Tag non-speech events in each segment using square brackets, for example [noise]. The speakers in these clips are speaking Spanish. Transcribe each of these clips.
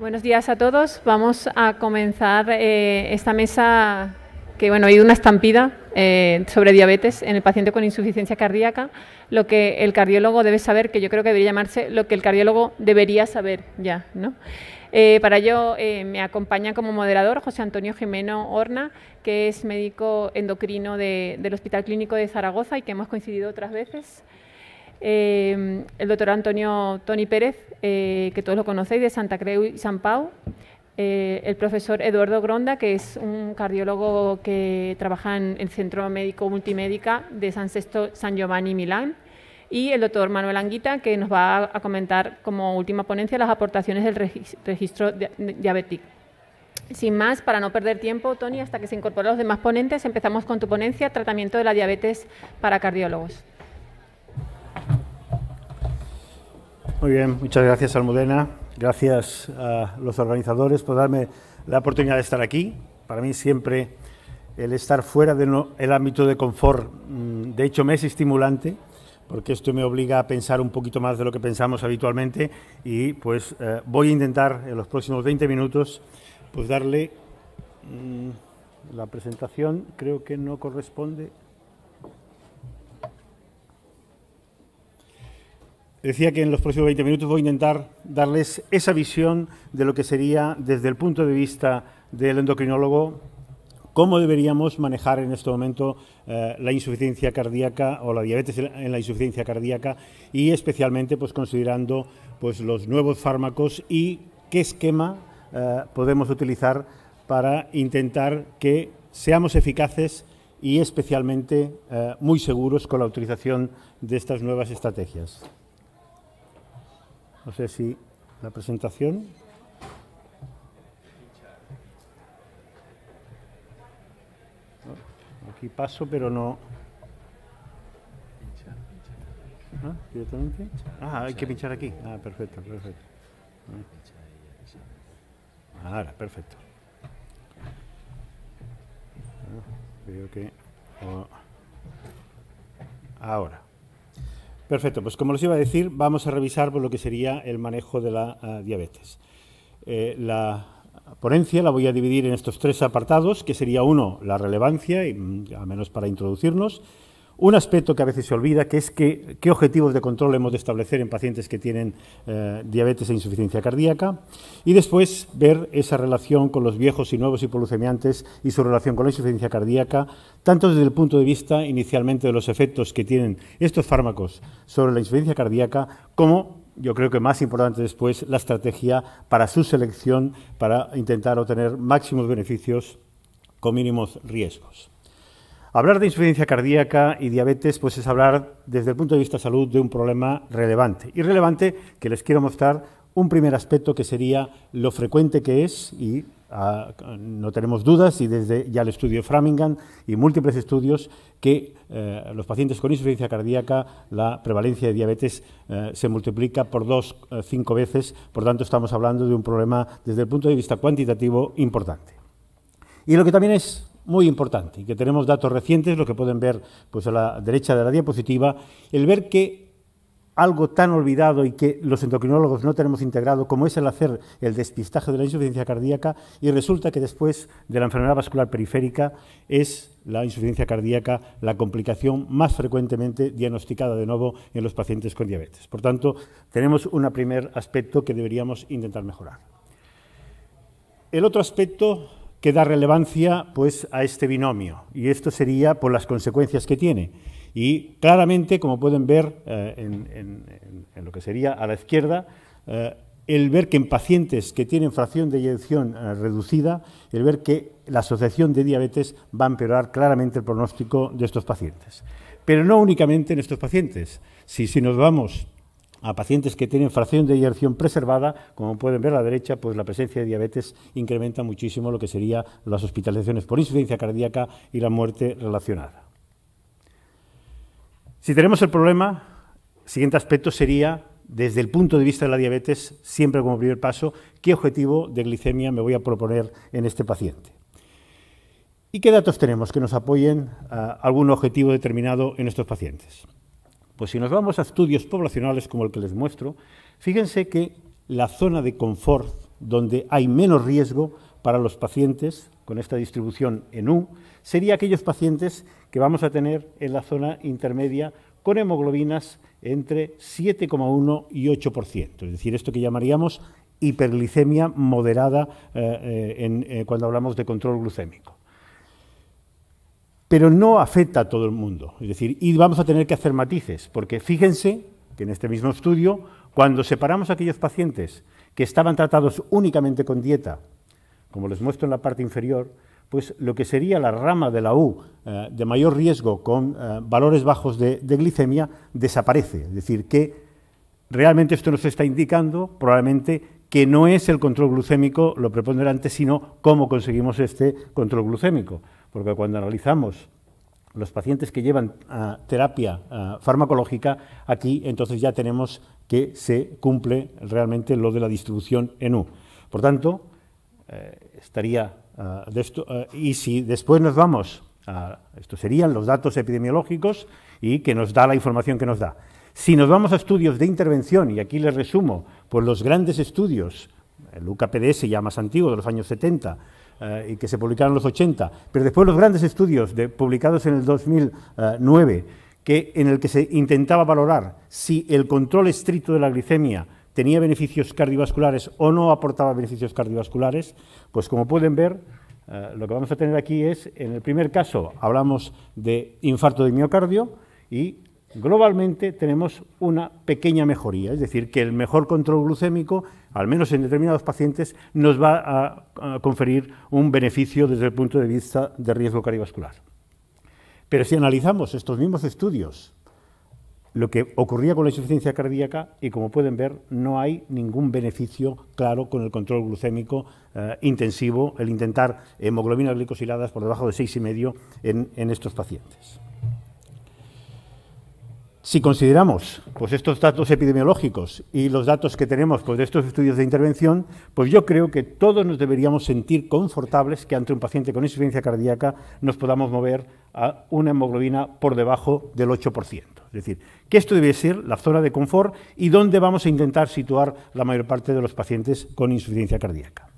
Buenos días a todos. Vamos a comenzar eh, esta mesa que bueno, ha ido una estampida eh, sobre diabetes en el paciente con insuficiencia cardíaca, lo que el cardiólogo debe saber, que yo creo que debería llamarse lo que el cardiólogo debería saber ya. ¿no? Eh, para ello me acompaña como moderador José Antonio Jimeno Horna, que es médico endocrino del Hospital Clínico de Zaragoza y que hemos coincidido otras veces. Em, el doctor Antonio Tony Pérez, eh, que todos lo conocéis, de Santa Creu y San Pau, eh, el profesor Eduardo Gronda, que es un cardiólogo que trabaja en el Centro Médico Multimédica de San Sexto San Giovanni Milán, y el doctor Manuel Anguita, que nos va a comentar como última ponencia las aportaciones del registro diabético. Sin más, para no perder tiempo, Tony, hasta que se incorporen los demás ponentes, empezamos con tu ponencia, tratamiento de la diabetes para cardiólogos. Muy bien, muchas gracias Almudena, gracias a los organizadores por darme la oportunidad de estar aquí. Para mí siempre el estar fuera del ámbito de confort, mm, de hecho me es estimulante, porque esto me obliga a pensar un poquito más de lo que pensamos habitualmente y pues eh, voy a intentar en los próximos 20 minutos pues darle mm, la presentación, creo que no corresponde. Decía que en los próximos 20 minutos voy a intentar darles esa visión de lo que sería, desde el punto de vista del endocrinólogo, cómo deberíamos manejar en este momento eh, la insuficiencia cardíaca o la diabetes en la insuficiencia cardíaca y especialmente pues, considerando pues, los nuevos fármacos y qué esquema eh, podemos utilizar para intentar que seamos eficaces y especialmente eh, muy seguros con la utilización de estas nuevas estrategias. No sé si la presentación. Aquí paso, pero no. ¿Ah? ¿Directamente? Ah, hay que pinchar aquí. Ah, perfecto, perfecto. Ahora, perfecto. Ah, veo que. Ahora. Perfecto, pues como les iba a decir, vamos a revisar por pues, lo que sería el manejo de la eh, diabetes. Eh, la ponencia la voy a dividir en estos tres apartados, que sería uno, la relevancia, y, mm, al menos para introducirnos, un aspecto que a veces se olvida, que es qué objetivos de control hemos de establecer en pacientes que tienen eh, diabetes e insuficiencia cardíaca, y después ver esa relación con los viejos y nuevos hipolucemiantes y su relación con la insuficiencia cardíaca, tanto desde el punto de vista inicialmente de los efectos que tienen estos fármacos sobre la insuficiencia cardíaca, como yo creo que más importante después la estrategia para su selección, para intentar obtener máximos beneficios con mínimos riesgos. Hablar de insuficiencia cardíaca y diabetes pues es hablar desde el punto de vista de salud de un problema relevante. Y relevante que les quiero mostrar un primer aspecto que sería lo frecuente que es y ah, no tenemos dudas y desde ya el estudio Framingham y múltiples estudios que eh, los pacientes con insuficiencia cardíaca la prevalencia de diabetes eh, se multiplica por dos, eh, cinco veces, por tanto estamos hablando de un problema desde el punto de vista cuantitativo importante. Y lo que también es muy importante y que tenemos datos recientes, lo que pueden ver pues, a la derecha de la diapositiva, el ver que algo tan olvidado y que los endocrinólogos no tenemos integrado como es el hacer el despistaje de la insuficiencia cardíaca y resulta que después de la enfermedad vascular periférica es la insuficiencia cardíaca la complicación más frecuentemente diagnosticada de nuevo en los pacientes con diabetes. Por tanto, tenemos un primer aspecto que deberíamos intentar mejorar. El otro aspecto que da relevancia pues, a este binomio. Y esto sería por las consecuencias que tiene. Y claramente, como pueden ver eh, en, lo que sería a la izquierda, eh, el ver que en pacientes que tienen fracción de eyección eh, reducida, el ver que la asociación de diabetes va a empeorar claramente el pronóstico de estos pacientes. Pero no únicamente en estos pacientes. Si, si nos vamos a pacientes que tienen fracción de inyección preservada, como pueden ver a la derecha, pues la presencia de diabetes incrementa muchísimo lo que serían las hospitalizaciones por insuficiencia cardíaca y la muerte relacionada. Si tenemos el problema, el siguiente aspecto sería, desde el punto de vista de la diabetes, siempre como primer paso, qué objetivo de glicemia me voy a proponer en este paciente. ¿Y qué datos tenemos que nos apoyen a algún objetivo determinado en estos pacientes? Pues si nos vamos a estudios poblacionales como el que les muestro, fíjense que la zona de confort donde hay menos riesgo para los pacientes con esta distribución en U sería aquellos pacientes que vamos a tener en la zona intermedia con hemoglobinas entre 7,1 y 8%, es decir, esto que llamaríamos hiperglicemia moderada eh, eh, eh, cuando hablamos de control glucémico pero no afecta a todo el mundo. Es decir, y vamos a tener que hacer matices, porque fíjense que en este mismo estudio, cuando separamos a aquellos pacientes que estaban tratados únicamente con dieta, como les muestro en la parte inferior, pues lo que sería la rama de la U eh, de mayor riesgo con eh, valores bajos de, glicemia desaparece. Es decir, que realmente esto nos está indicando probablemente que no es el control glucémico lo preponderante, sino cómo conseguimos este control glucémico porque cuando analizamos los pacientes que llevan ah, terapia ah, farmacológica, aquí entonces ya tenemos que se cumple realmente lo de la distribución en U. Por tanto, eh, estaría ah, esto, y si después nos vamos a, estos serían los datos epidemiológicos y que nos da la información que nos da. Si nos vamos a estudios de intervención, y aquí les resumo, pues los grandes estudios, el UKPDS ya más antiguo, de los años 70, eh, ...y que se publicaron en los 80, pero después los grandes estudios de, publicados en el 2009, eh, que, en el que se intentaba valorar si el control estricto de la glicemia tenía beneficios cardiovasculares o no aportaba beneficios cardiovasculares, pues como pueden ver, eh, lo que vamos a tener aquí es, en el primer caso, hablamos de infarto de miocardio y globalmente tenemos una pequeña mejoría, es decir, que el mejor control glucémico al menos en determinados pacientes, nos va a, conferir un beneficio desde el punto de vista de riesgo cardiovascular. Pero si analizamos estos mismos estudios, lo que ocurría con la insuficiencia cardíaca, y como pueden ver, no hay ningún beneficio claro con el control glucémico eh, intensivo, el intentar hemoglobina glicosiladas por debajo de 6,5 medio en estos pacientes. Si consideramos pues, estos datos epidemiológicos y los datos que tenemos pues, de estos estudios de intervención, pues yo creo que todos nos deberíamos sentir confortables que ante un paciente con insuficiencia cardíaca nos podamos mover a una hemoglobina por debajo del 8%. Es decir, que esto debe ser la zona de confort y dónde vamos a intentar situar la mayor parte de los pacientes con insuficiencia cardíaca.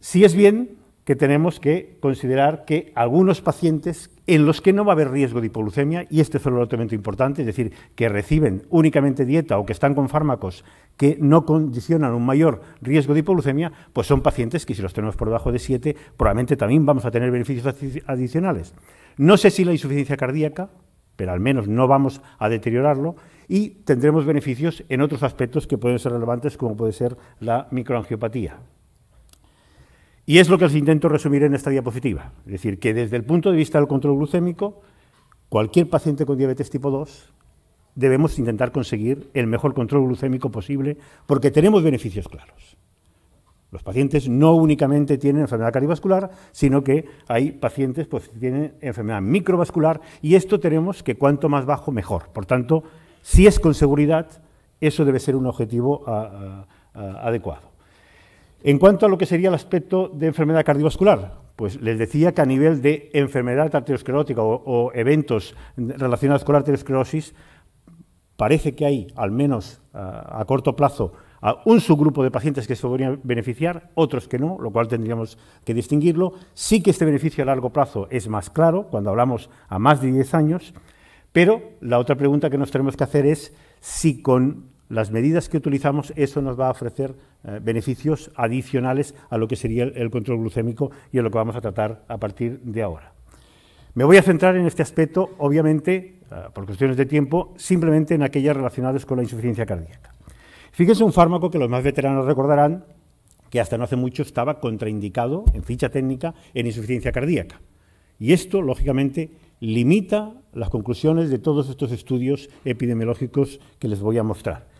Si es bien, que tenemos que considerar que algunos pacientes en los que no va a haber riesgo de hipoglucemia, y este es un elemento importante, es decir, que reciben únicamente dieta o que están con fármacos que no condicionan un mayor riesgo de hipoglucemia, pues son pacientes que si los tenemos por debajo de 7, probablemente también vamos a tener beneficios adicionales. No sé si la insuficiencia cardíaca, pero al menos no vamos a deteriorarlo, y tendremos beneficios en otros aspectos que pueden ser relevantes, como puede ser la microangiopatía. Y es lo que os intento resumir en esta diapositiva. Es decir, que desde el punto de vista del control glucémico, cualquier paciente con diabetes tipo 2 debemos intentar conseguir el mejor control glucémico posible porque tenemos beneficios claros. Los pacientes no únicamente tienen enfermedad cardiovascular, sino que hay pacientes pues, que tienen enfermedad microvascular y esto tenemos que cuanto más bajo mejor. Por tanto, si es con seguridad, eso debe ser un objetivo adecuado. En cuanto a lo que sería el aspecto de enfermedad cardiovascular, pues les decía que a nivel de enfermedad arteriosclerótica o, eventos relacionados con la arteriosclerosis, parece que hay, al menos ah, a corto plazo, un subgrupo de pacientes que se podrían beneficiar, otros que no, lo cual tendríamos que distinguirlo. Sí que este beneficio a largo plazo es más claro cuando hablamos a más de 10 años, pero la otra pregunta que nos tenemos que hacer es si con las medidas que utilizamos, eso nos va a ofrecer eh, beneficios adicionales a lo que sería el, control glucémico y a lo que vamos a tratar a partir de ahora. Me voy a centrar en este aspecto, obviamente, eh, por cuestiones de tiempo, simplemente en aquellas relacionadas con la insuficiencia cardíaca. Fíjense un fármaco que los más veteranos recordarán, que hasta no hace mucho estaba contraindicado en ficha técnica en insuficiencia cardíaca. Y esto, lógicamente, limita las conclusiones de todos estos estudios epidemiológicos que les voy a mostrar.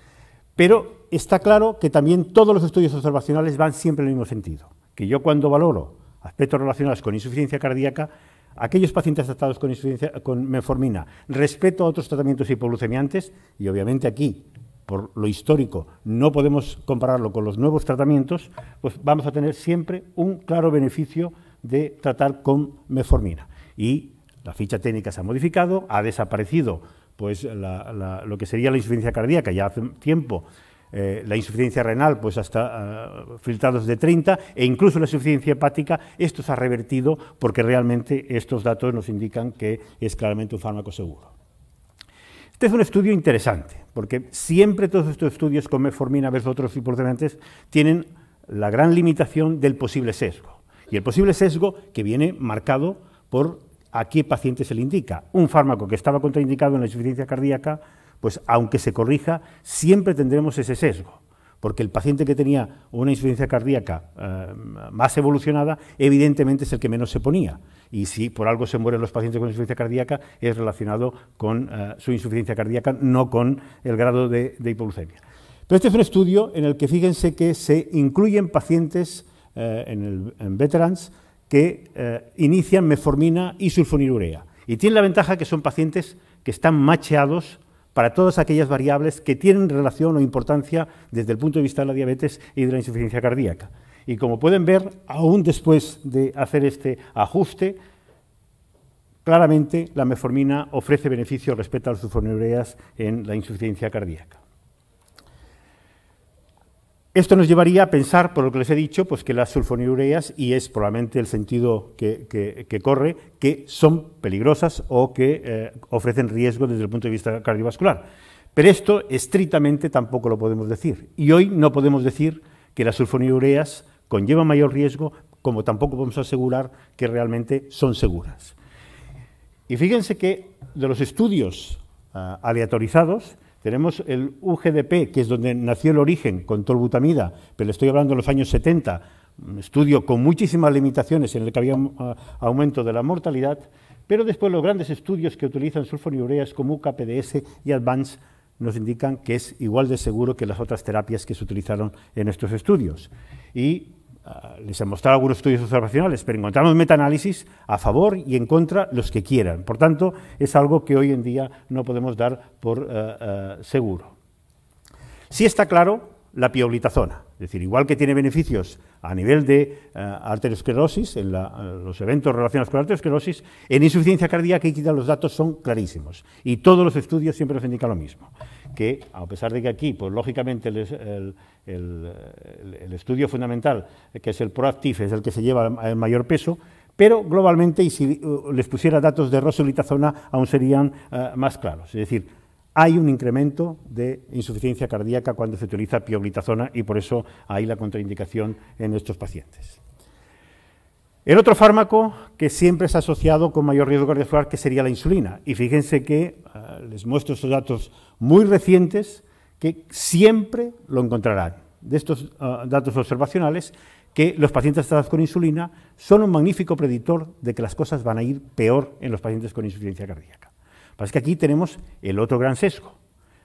Pero está claro que también todos los estudios observacionales van siempre en el mismo sentido, que yo cuando valoro aspectos relacionados con insuficiencia cardíaca, aquellos pacientes tratados con, insuficiencia, con meformina, respecto a otros tratamientos hipoglucemiantes, y obviamente aquí, por lo histórico, no podemos compararlo con los nuevos tratamientos, pues vamos a tener siempre un claro beneficio de tratar con meformina. Y la ficha técnica se ha modificado, ha desaparecido pues lo que sería la insuficiencia cardíaca, ya hace tiempo, eh, la insuficiencia renal, pues hasta eh, filtrados de 30, e incluso la insuficiencia hepática, esto se ha revertido porque realmente estos datos nos indican que es claramente un fármaco seguro. Este es un estudio interesante, porque siempre todos estos estudios con meformina versus otros importantes, tienen la gran limitación del posible sesgo. Y el posible sesgo que viene marcado por a qué paciente se le indica. Un fármaco que estaba contraindicado en la insuficiencia cardíaca, pues aunque se corrija, siempre tendremos ese sesgo, porque el paciente que tenía una insuficiencia cardíaca eh, más evolucionada, evidentemente es el que menos se ponía. Y si por algo se mueren los pacientes con insuficiencia cardíaca, es relacionado con eh, su insuficiencia cardíaca, no con el grado de, hipolucemia. Pero este es un estudio en el que fíjense que se incluyen pacientes eh, en, el, en veterans que eh, inician meformina y sulfonilurea. Y tienen la ventaja que son pacientes que están macheados para todas aquellas variables que tienen relación o importancia desde el punto de vista de la diabetes y de la insuficiencia cardíaca. Y como pueden ver, aún después de hacer este ajuste, claramente la meformina ofrece beneficio respecto a las sulfonilureas en la insuficiencia cardíaca. Esto nos llevaría a pensar, por lo que les he dicho, pues que las sulfonilureas, y es probablemente el sentido que, corre, que son peligrosas o que eh, ofrecen riesgo desde el punto de vista cardiovascular. Pero esto estrictamente tampoco lo podemos decir. Y hoy no podemos decir que las sulfonilureas conllevan mayor riesgo, como tampoco podemos asegurar que realmente son seguras. Y fíjense que de los estudios ah, aleatorizados, tenemos el UGDP, que es donde nació el origen con tolbutamida, pero le estoy hablando de los años 70, un estudio con muchísimas limitaciones en el que había ah, aumento de la mortalidad, pero después los grandes estudios que utilizan sulfonilureas como UKPDS y Advance nos indican que es igual de seguro que las otras terapias que se utilizaron en estos estudios. Y Ah, les he mostrado algunos estudios observacionales, pero encontramos metaanálisis a favor y en contra los que quieran. Por tanto, es algo que hoy en día no podemos dar por ah, ah, seguro. Sí está claro la pioglitazona, es decir, igual que tiene beneficios a nivel de arteriosclerosis, en los eventos relacionados con la arteriosclerosis, en insuficiencia cardíaca y los datos son clarísimos. Y todos los estudios siempre nos indican lo mismo que, a pesar de que aquí, pues lógicamente el, estudio fundamental, que es el proactive, es el que se lleva el mayor peso, pero globalmente, y si uh, les pusiera datos de rosulitazona aún serían uh, más claros. Es decir, hay un incremento de insuficiencia cardíaca cuando se utiliza pioglitazona y por eso hay la contraindicación en estos pacientes. El otro fármaco que siempre es asociado con mayor riesgo cardiovascular que sería la insulina. Y fíjense que eh, les muestro estos datos muy recientes que siempre lo encontrarán. De estos eh, datos observacionales, que los pacientes tratados con insulina son un magnífico predictor de que las cosas van a ir peor en los pacientes con insuficiencia cardíaca. Pero pues es que aquí tenemos el otro gran sesgo.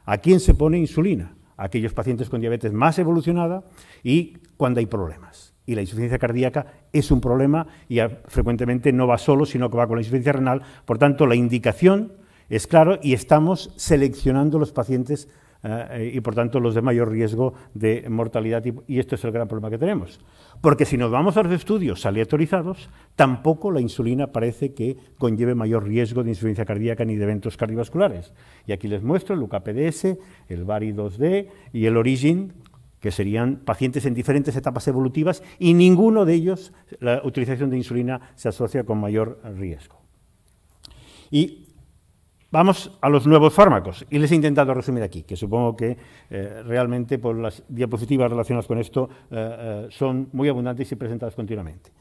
¿A quién se pone insulina? A aquellos pacientes con diabetes más evolucionada y cuando hay problemas y la insuficiencia cardíaca es un problema y frecuentemente no va solo, sino que va con la insuficiencia renal. Por tanto, la indicación es clara y estamos seleccionando los pacientes eh, eh, y por tanto los de mayor riesgo de mortalidad y, esto es el gran problema que tenemos. Porque si nos vamos a los estudios aleatorizados, tampoco la insulina parece que conlleve mayor riesgo de insuficiencia cardíaca ni de eventos cardiovasculares. Y aquí les muestro el UKPDS, el vari 2D y el Origin que serían pacientes en diferentes etapas evolutivas y ninguno de ellos la utilización de insulina se asocia con mayor riesgo. Y vamos a los nuevos fármacos, y les he intentado resumir aquí, que supongo que eh, realmente por las diapositivas relacionadas con esto eh, eh, son muy abundantes y presentadas continuamente.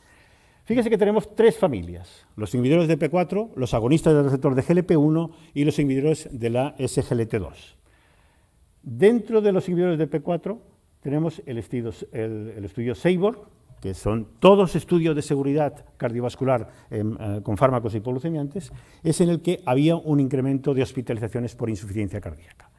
Fíjense que tenemos tres familias, los inhibidores de P4, los agonistas del receptor de GLP1 y los inhibidores de la SGLT2. Dentro de los inhibidores de P4 tenemos el estudio, el, que son todos estudios de seguridad cardiovascular em, eh, con fármacos hipoglucemiantes, es en el que había un incremento de hospitalizaciones por insuficiencia cardíaca.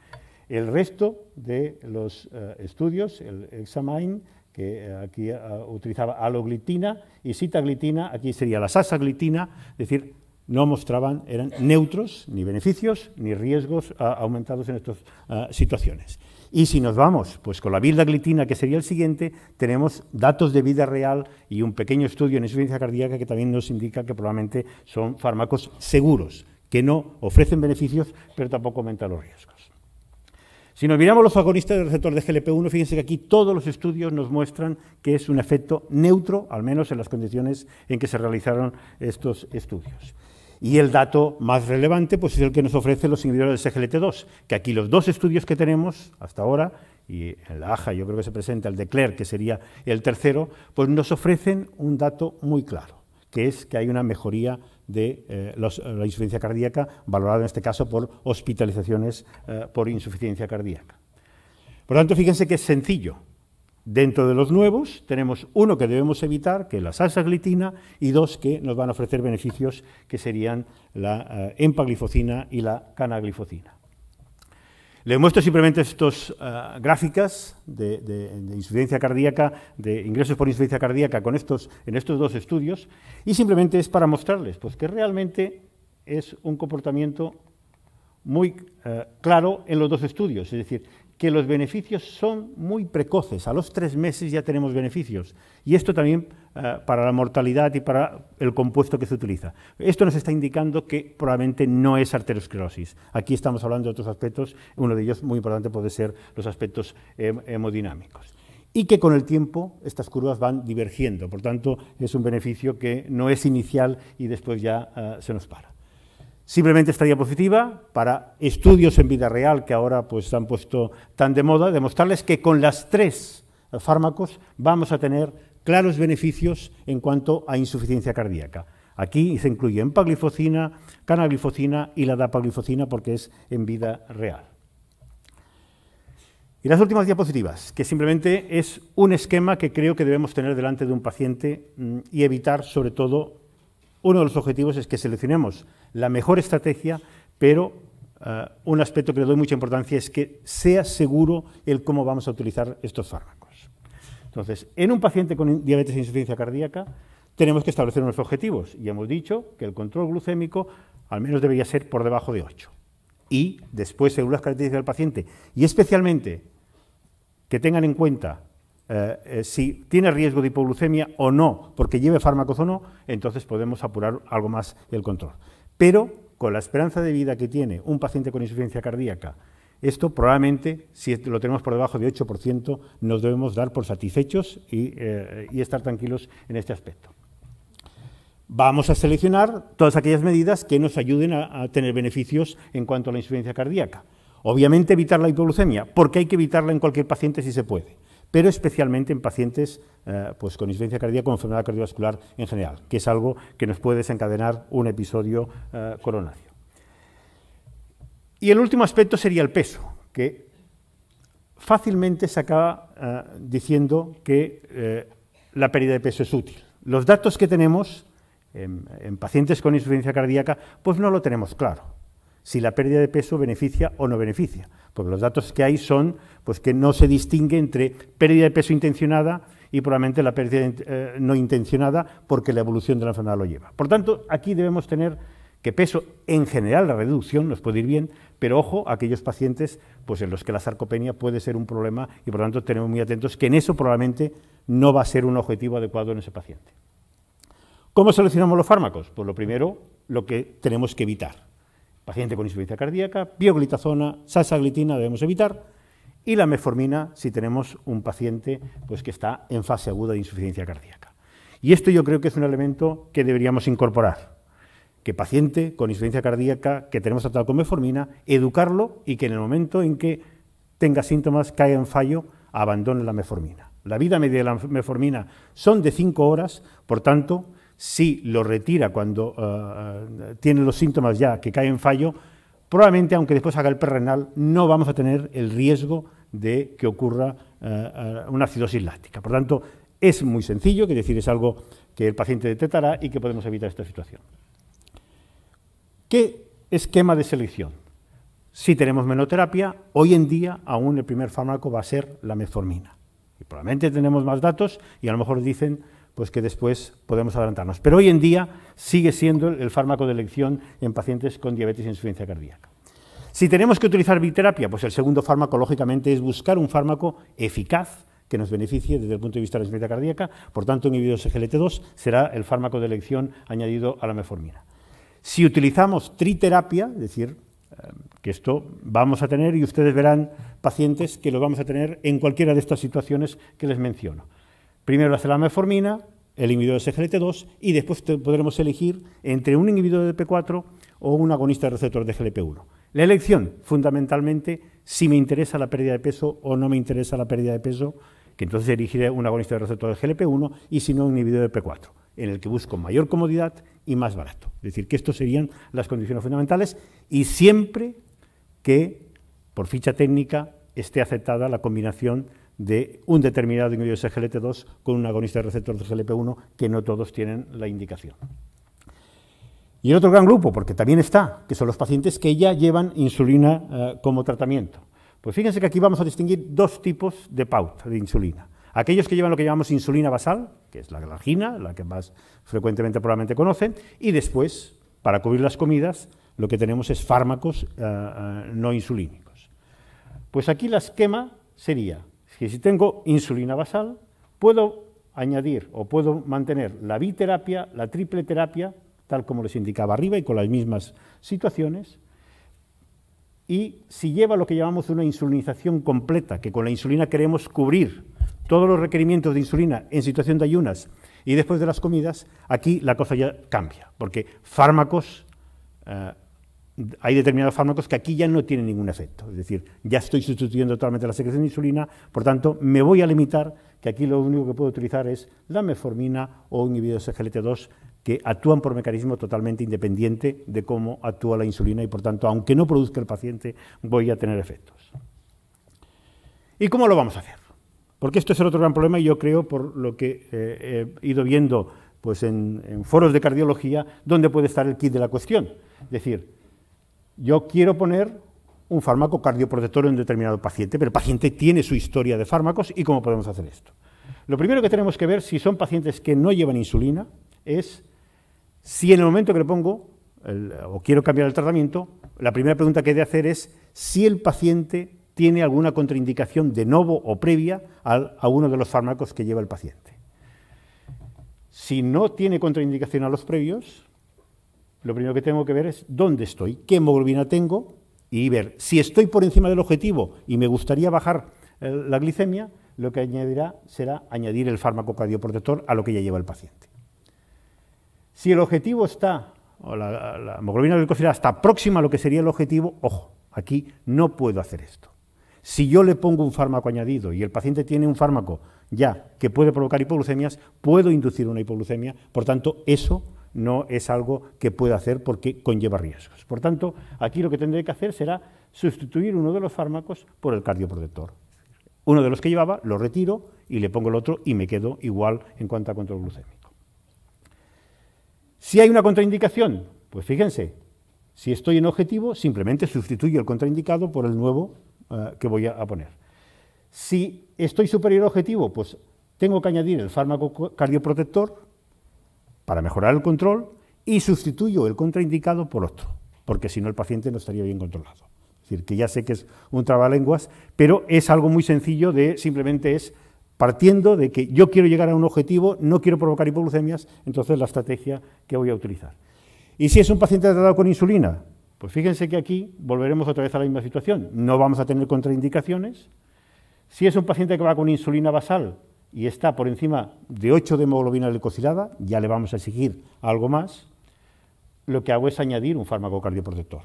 El resto de los eh, estudios, el Examine, que eh, aquí utilizaba aloglitina y citaglitina, aquí sería la sasaglitina, es decir, no mostraban, eran neutros, ni beneficios ni riesgos aumentados en estas situaciones. Y si nos vamos, pues con la glitina, que sería el siguiente, tenemos datos de vida real y un pequeño estudio en insuficiencia cardíaca que también nos indica que probablemente son fármacos seguros, que no ofrecen beneficios, pero tampoco aumentan los riesgos. Si nos miramos los agonistas del receptor de GLP-1, fíjense que aquí todos los estudios nos muestran que es un efecto neutro, al menos en las condiciones en que se realizaron estos estudios. Y el dato más relevante pues, es el que nos ofrecen los inhibidores del SGLT2, que aquí los dos estudios que tenemos hasta ahora, y en la AJA yo creo que se presenta el de Claire, que sería el tercero, pues nos ofrecen un dato muy claro, que es que hay una mejoría de eh, la insuficiencia cardíaca, valorada en este caso por hospitalizaciones eh, por insuficiencia cardíaca. Por lo tanto, fíjense que es sencillo. Dentro de los nuevos tenemos uno que debemos evitar, que es la salsa glitina, y dos que nos van a ofrecer beneficios, que serían la eh, empaglifocina y la canaglifocina. Les muestro simplemente estos eh, gráficas de, de, cardíaca, de ingresos por insuficiencia cardíaca con estos, en estos dos estudios, y simplemente es para mostrarles pues, que realmente es un comportamiento muy eh, claro en los dos estudios. Es decir, que los beneficios son muy precoces. A los tres meses ya tenemos beneficios. Y esto también eh, para la mortalidad y para el compuesto que se utiliza. Esto nos está indicando que probablemente no es arteriosclerosis. Aquí estamos hablando de otros aspectos. Uno de ellos muy importante puede ser los aspectos eh, hemodinámicos. Y que con el tiempo estas curvas van divergiendo. Por tanto, es un beneficio que no es inicial y después ya eh, se nos para. Simplemente estaría positiva para estudios en vida real que ahora pues, se han puesto tan de moda, demostrarles que con las tres fármacos vamos a tener claros beneficios en cuanto a insuficiencia cardíaca. Aquí se incluyen paglifocina, canaglifocina y la dapaglifocina porque es en vida real. Y las últimas diapositivas, que simplemente es un esquema que creo que debemos tener delante de un paciente mm, y evitar sobre todo uno de los objetivos es que seleccionemos la mejor estrategia, pero eh, un aspecto que le doy mucha importancia es que sea seguro el cómo vamos a utilizar estos fármacos. Entonces, en un paciente con diabetes e insuficiencia cardíaca, tenemos que establecer unos objetivos y hemos dicho que el control glucémico al menos debería ser por debajo de 8. Y después, según las características del paciente, y especialmente que tengan en cuenta eh, eh, si tiene riesgo de hipoglucemia o no, porque lleve fármacos o no, entonces podemos apurar algo más el control. Pero con la esperanza de vida que tiene un paciente con insuficiencia cardíaca, esto probablemente, si lo tenemos por debajo de 8%, nos debemos dar por satisfechos eh, y, estar tranquilos en este aspecto. Vamos a seleccionar todas aquellas medidas que nos ayuden a tener beneficios en cuanto a la insuficiencia cardíaca. Obviamente evitar la hipoglucemia, porque hay que evitarla en cualquier paciente si se puede pero especialmente en pacientes eh, pues con insuficiencia cardíaca o enfermedad cardiovascular en general, que es algo que nos puede desencadenar un episodio eh, coronario. Y el último aspecto sería el peso, que fácilmente se acaba eh, diciendo que la pérdida de peso es útil. Los datos que tenemos en, en pacientes con insuficiencia cardíaca, pues no lo tenemos claro si la pérdida de peso beneficia o no beneficia. Porque los datos que hay son pues, que no se distingue entre pérdida de peso intencionada y probablemente la pérdida eh, no intencionada porque la evolución de la enfermedad lo lleva. Por tanto, aquí debemos tener que peso en general, la reducción nos puede ir bien, pero ojo a aquellos pacientes pues, en los que la sarcopenia puede ser un problema y por lo tanto tenemos muy atentos que en eso probablemente no va a ser un objetivo adecuado en ese paciente. ¿Cómo seleccionamos los fármacos? Pues lo primero, lo que tenemos que evitar paciente con insuficiencia cardíaca, bioglitazona, salsaglitina debemos evitar, y la meformina si tenemos un paciente pues, que está en fase aguda de insuficiencia cardíaca. Y esto yo creo que es un elemento que deberíamos incorporar, que paciente con insuficiencia cardíaca que tenemos tratado con meformina, educarlo y que en el momento en que tenga síntomas, caiga en fallo, abandone la meformina. La vida media de la meformina son de 5 horas, por tanto, si lo retira cuando eh, eh, tiene los síntomas ya que cae en fallo, probablemente aunque después haga el perrenal, no vamos a tener el riesgo de que ocurra eh, una acidosis láctica. Por tanto, es muy sencillo, que decir, es algo que el paciente detectará y que podemos evitar esta situación. ¿Qué esquema de selección? Si tenemos menoterapia, hoy en día aún el primer fármaco va a ser la metformina. Y probablemente tenemos más datos y a lo mejor dicen pues que después podemos adelantarnos. Pero hoy en día sigue siendo el fármaco de elección en pacientes con diabetes e insuficiencia cardíaca. Si tenemos que utilizar biterapia, pues el segundo fármaco, lógicamente, es buscar un fármaco eficaz que nos beneficie desde el punto de vista de la insuficiencia cardíaca. Por tanto, inhibidor GLT2 será el fármaco de elección añadido a la meformina. Si utilizamos triterapia, es decir, eh, que esto vamos a tener y ustedes verán pacientes que lo vamos a tener en cualquiera de estas situaciones que les menciono Primero la meformina, el inhibidor de SGLT2 y después podremos elegir entre un inhibidor de P4 o un agonista de receptor de GLP1. La elección, fundamentalmente, si me interesa la pérdida de peso o no me interesa la pérdida de peso, que entonces elegiré un agonista de receptor de GLP1 y si no un inhibidor de P4, en el que busco mayor comodidad y más barato. Es decir, que estas serían las condiciones fundamentales y siempre que, por ficha técnica, esté aceptada la combinación de un determinado inhibidor de SGLT2 con un agonista de receptor de GLP1 que no todos tienen la indicación. Y el otro gran grupo, porque también está, que son los pacientes que ya llevan insulina eh, como tratamiento. Pues fíjense que aquí vamos a distinguir dos tipos de pauta de insulina. Aquellos que llevan lo que llamamos insulina basal, que es la glargina, la que más frecuentemente probablemente conocen, y después, para cubrir las comidas, lo que tenemos es fármacos eh, eh, no insulínicos. Pues aquí el esquema sería que si tengo insulina basal, puedo añadir o puedo mantener la biterapia, la triple terapia, tal como les indicaba arriba y con las mismas situaciones. Y si lleva lo que llamamos una insulinización completa, que con la insulina queremos cubrir todos los requerimientos de insulina en situación de ayunas y después de las comidas, aquí la cosa ya cambia, porque fármacos eh, hay determinados fármacos que aquí ya no tienen ningún efecto. Es decir, ya estoy sustituyendo totalmente la secreción de insulina, por tanto, me voy a limitar que aquí lo único que puedo utilizar es la meformina o inhibidores de GLT2 que actúan por mecanismo totalmente independiente de cómo actúa la insulina y, por tanto, aunque no produzca el paciente, voy a tener efectos. ¿Y cómo lo vamos a hacer? Porque esto es el otro gran problema y yo creo, por lo que eh, he ido viendo pues en, en foros de cardiología, dónde puede estar el kit de la cuestión. Es decir, yo quiero poner un fármaco cardioprotector en un determinado paciente, pero el paciente tiene su historia de fármacos y cómo podemos hacer esto. Lo primero que tenemos que ver si son pacientes que no llevan insulina es si en el momento que le pongo o quiero cambiar el tratamiento, la primera pregunta que he de hacer es si el paciente tiene alguna contraindicación de novo o previa a uno de los fármacos que lleva el paciente. Si no tiene contraindicación a los previos, lo primero que tengo que ver es dónde estoy, qué hemoglobina tengo y ver si estoy por encima del objetivo y me gustaría bajar eh, la glicemia, lo que añadirá será añadir el fármaco cardioprotector a lo que ya lleva el paciente. Si el objetivo está, o la, hemoglobina considera está próxima a lo que sería el objetivo, ojo, aquí no puedo hacer esto. Si yo le pongo un fármaco añadido y el paciente tiene un fármaco ya que puede provocar hipoglucemias, puedo inducir una hipoglucemia, por tanto, eso no es algo que pueda hacer porque conlleva riesgos. Por tanto, aquí lo que tendré que hacer será sustituir uno de los fármacos por el cardioprotector. Uno de los que llevaba lo retiro y le pongo el otro y me quedo igual en cuanto a control glucémico. Si hay una contraindicación, pues fíjense, si estoy en objetivo, simplemente sustituyo el contraindicado por el nuevo eh, que voy a poner. Si estoy superior a objetivo, pues tengo que añadir el fármaco cardioprotector para mejorar el control y sustituyo el contraindicado por otro, porque si no el paciente no estaría bien controlado. Es decir, que ya sé que es un trabalenguas, pero es algo muy sencillo de simplemente es partiendo de que yo quiero llegar a un objetivo, no quiero provocar hipoglucemias, entonces la estrategia que voy a utilizar. ¿Y si es un paciente tratado con insulina? Pues fíjense que aquí volveremos otra vez a la misma situación. No vamos a tener contraindicaciones. Si es un paciente que va con insulina basal, y está por encima de 8 de hemoglobina glicosilada, ya le vamos a exigir algo más, lo que hago es añadir un fármaco cardioprotector.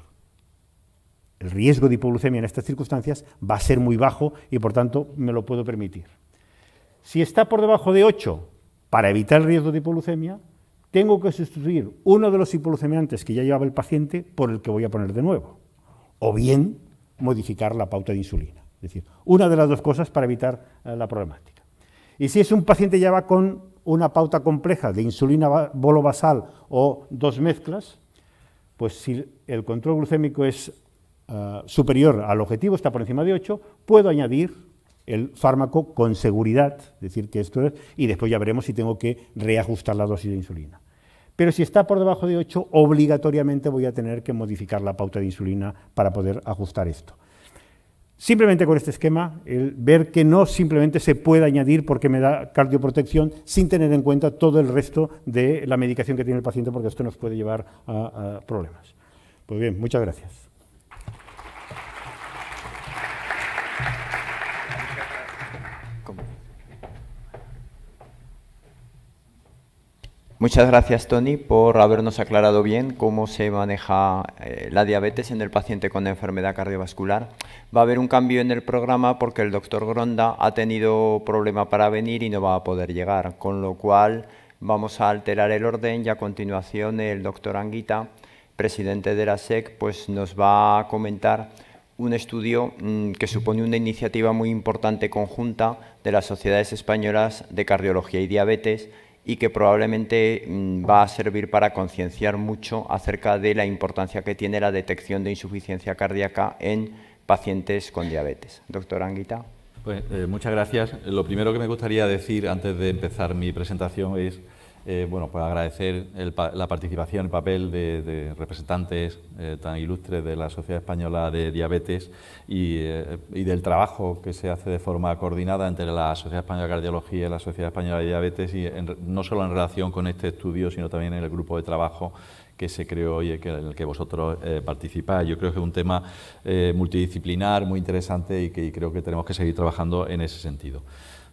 El riesgo de hipoglucemia en estas circunstancias va a ser muy bajo y por tanto me lo puedo permitir. Si está por debajo de 8, para evitar el riesgo de hipoglucemia, tengo que sustituir uno de los hipoglucemiantes que ya llevaba el paciente por el que voy a poner de nuevo. O bien modificar la pauta de insulina. Es decir, una de las dos cosas para evitar eh, la problemática. Y si es un paciente ya va con una pauta compleja de insulina bolo-basal o dos mezclas, pues si el control glucémico es ah, superior al objetivo, está por encima de 8, puedo añadir el fármaco con seguridad, decir que esto es, y después ya veremos si tengo que reajustar la dosis de insulina. Pero si está por debajo de 8, obligatoriamente voy a tener que modificar la pauta de insulina para poder ajustar esto. Simplemente con este esquema, el ver que no simplemente se puede añadir porque me da cardioprotección sin tener en cuenta todo el resto de la medicación que tiene el paciente, porque esto nos puede llevar a, a problemas. Pues bien, muchas gracias. Muchas gracias, Tony, por habernos aclarado bien cómo se maneja eh, la diabetes en el paciente con enfermedad cardiovascular. Va a haber un cambio en el programa porque el doctor Gronda ha tenido problema para venir y no va a poder llegar, con lo cual vamos a alterar el orden y a continuación el doctor Anguita, presidente de la SEC, pues nos va a comentar un estudio mm, que supone una iniciativa muy importante conjunta de las sociedades españolas de cardiología y diabetes y que probablemente mm, va a servir para concienciar mucho acerca de la importancia que tiene la detección de insuficiencia cardíaca en pacientes con diabetes. Doctor Anguita. Pues, eh, muchas gracias. Lo primero que me gustaría decir antes de empezar mi presentación es eh, bueno, pues agradecer la participación, el papel de, representantes eh, tan ilustres de la Sociedad Española de Diabetes eh, y, del trabajo que se hace de forma coordinada entre la Sociedad Española de Cardiología y la Sociedad Española de Diabetes, y no solo en relación con este estudio, sino también en el grupo de trabajo que se creó y en el que vosotros participáis. Yo creo que es un tema multidisciplinar, muy interesante y que y creo que tenemos que seguir trabajando en ese sentido.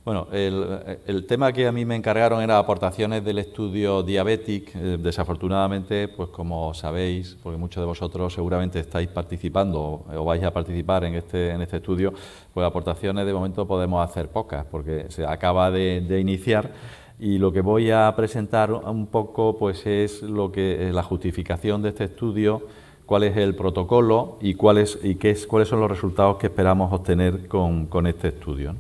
Bueno, el, tema que a mí me encargaron era aportaciones del estudio Diabetic. Eh, desafortunadamente, pues como sabéis, porque muchos de vosotros seguramente estáis participando o vais a participar en este, en este estudio, pues aportaciones de momento podemos hacer pocas, porque se acaba de, iniciar y lo que voy a presentar un poco pues es lo que eh, la justificación de este estudio, cuál es el protocolo y, y qué es, cuáles son los resultados que esperamos obtener con, este estudio.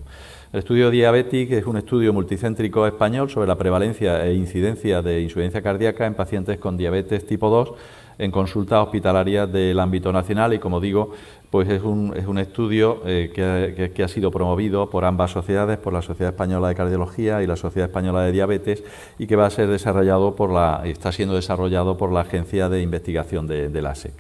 El estudio Diabetic es un estudio multicéntrico español sobre la prevalencia e incidencia de insuficiencia cardíaca en pacientes con diabetes tipo 2 en consultas hospitalarias del ámbito nacional y, como digo, pues es un, estudio eh, que, ha sido promovido por ambas sociedades, por la Sociedad Española de Cardiología y la Sociedad Española de Diabetes, y que va a ser desarrollado por la, está siendo desarrollado por la Agencia de Investigación de la SEC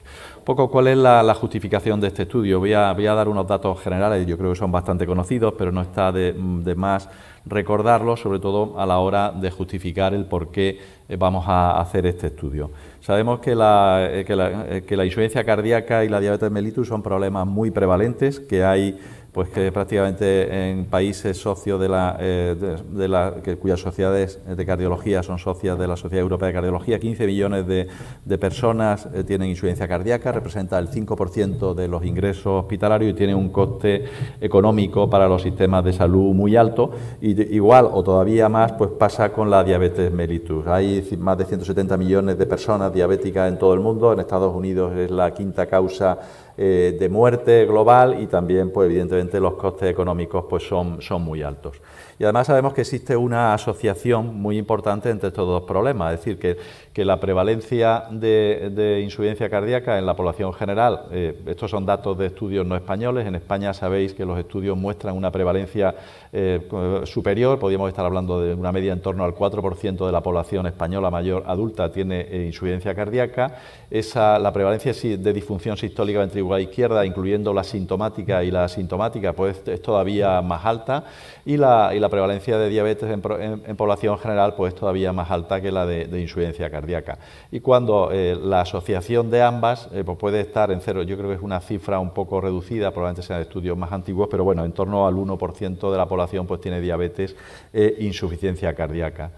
poco cuál es la, justificación de este estudio. Voy a, dar unos datos generales, yo creo que son bastante conocidos, pero no está de, más recordarlos, sobre todo a la hora de justificar el por qué eh, vamos a hacer este estudio. Sabemos que la, eh, que eh, que la insuficiencia cardíaca y la diabetes mellitus son problemas muy prevalentes, que hay pues que prácticamente en países socios de la, eh, de, la cuyas sociedades de cardiología son socias de la Sociedad Europea de Cardiología, 15 millones de, personas eh, tienen insuficiencia cardíaca, representa el 5% de los ingresos hospitalarios y tiene un coste económico para los sistemas de salud muy alto. Y igual o todavía más, pues pasa con la diabetes mellitus. Hay más de 170 millones de personas diabéticas en todo el mundo. En Estados Unidos es la quinta causa eh, de muerte global y también, pues evidentemente, los costes económicos pues, son muy altos. Y además sabemos que existe una asociación muy importante entre estos dos problemas, es decir, que, la prevalencia de, de, insuficiencia cardíaca en la población general, eh, estos son datos de estudios no españoles, en España sabéis que los estudios muestran una prevalencia eh, superior, podríamos estar hablando de una media en torno al 4% de la población española mayor adulta tiene eh, insuficiencia cardíaca, la prevalencia de disfunción sistólica ventricular izquierda, incluyendo la sintomática y la asintomática, pues es todavía más alta, y la prevalencia de diabetes en, población general pues, es todavía más alta que la de, insuficiencia cardíaca. Y cuando eh, la asociación de ambas eh, pues, puede estar en cero, yo creo que es una cifra un poco reducida, probablemente sean estudios más antiguos, pero bueno, en torno al 1% de la población pues, tiene diabetes e insuficiencia cardíaca.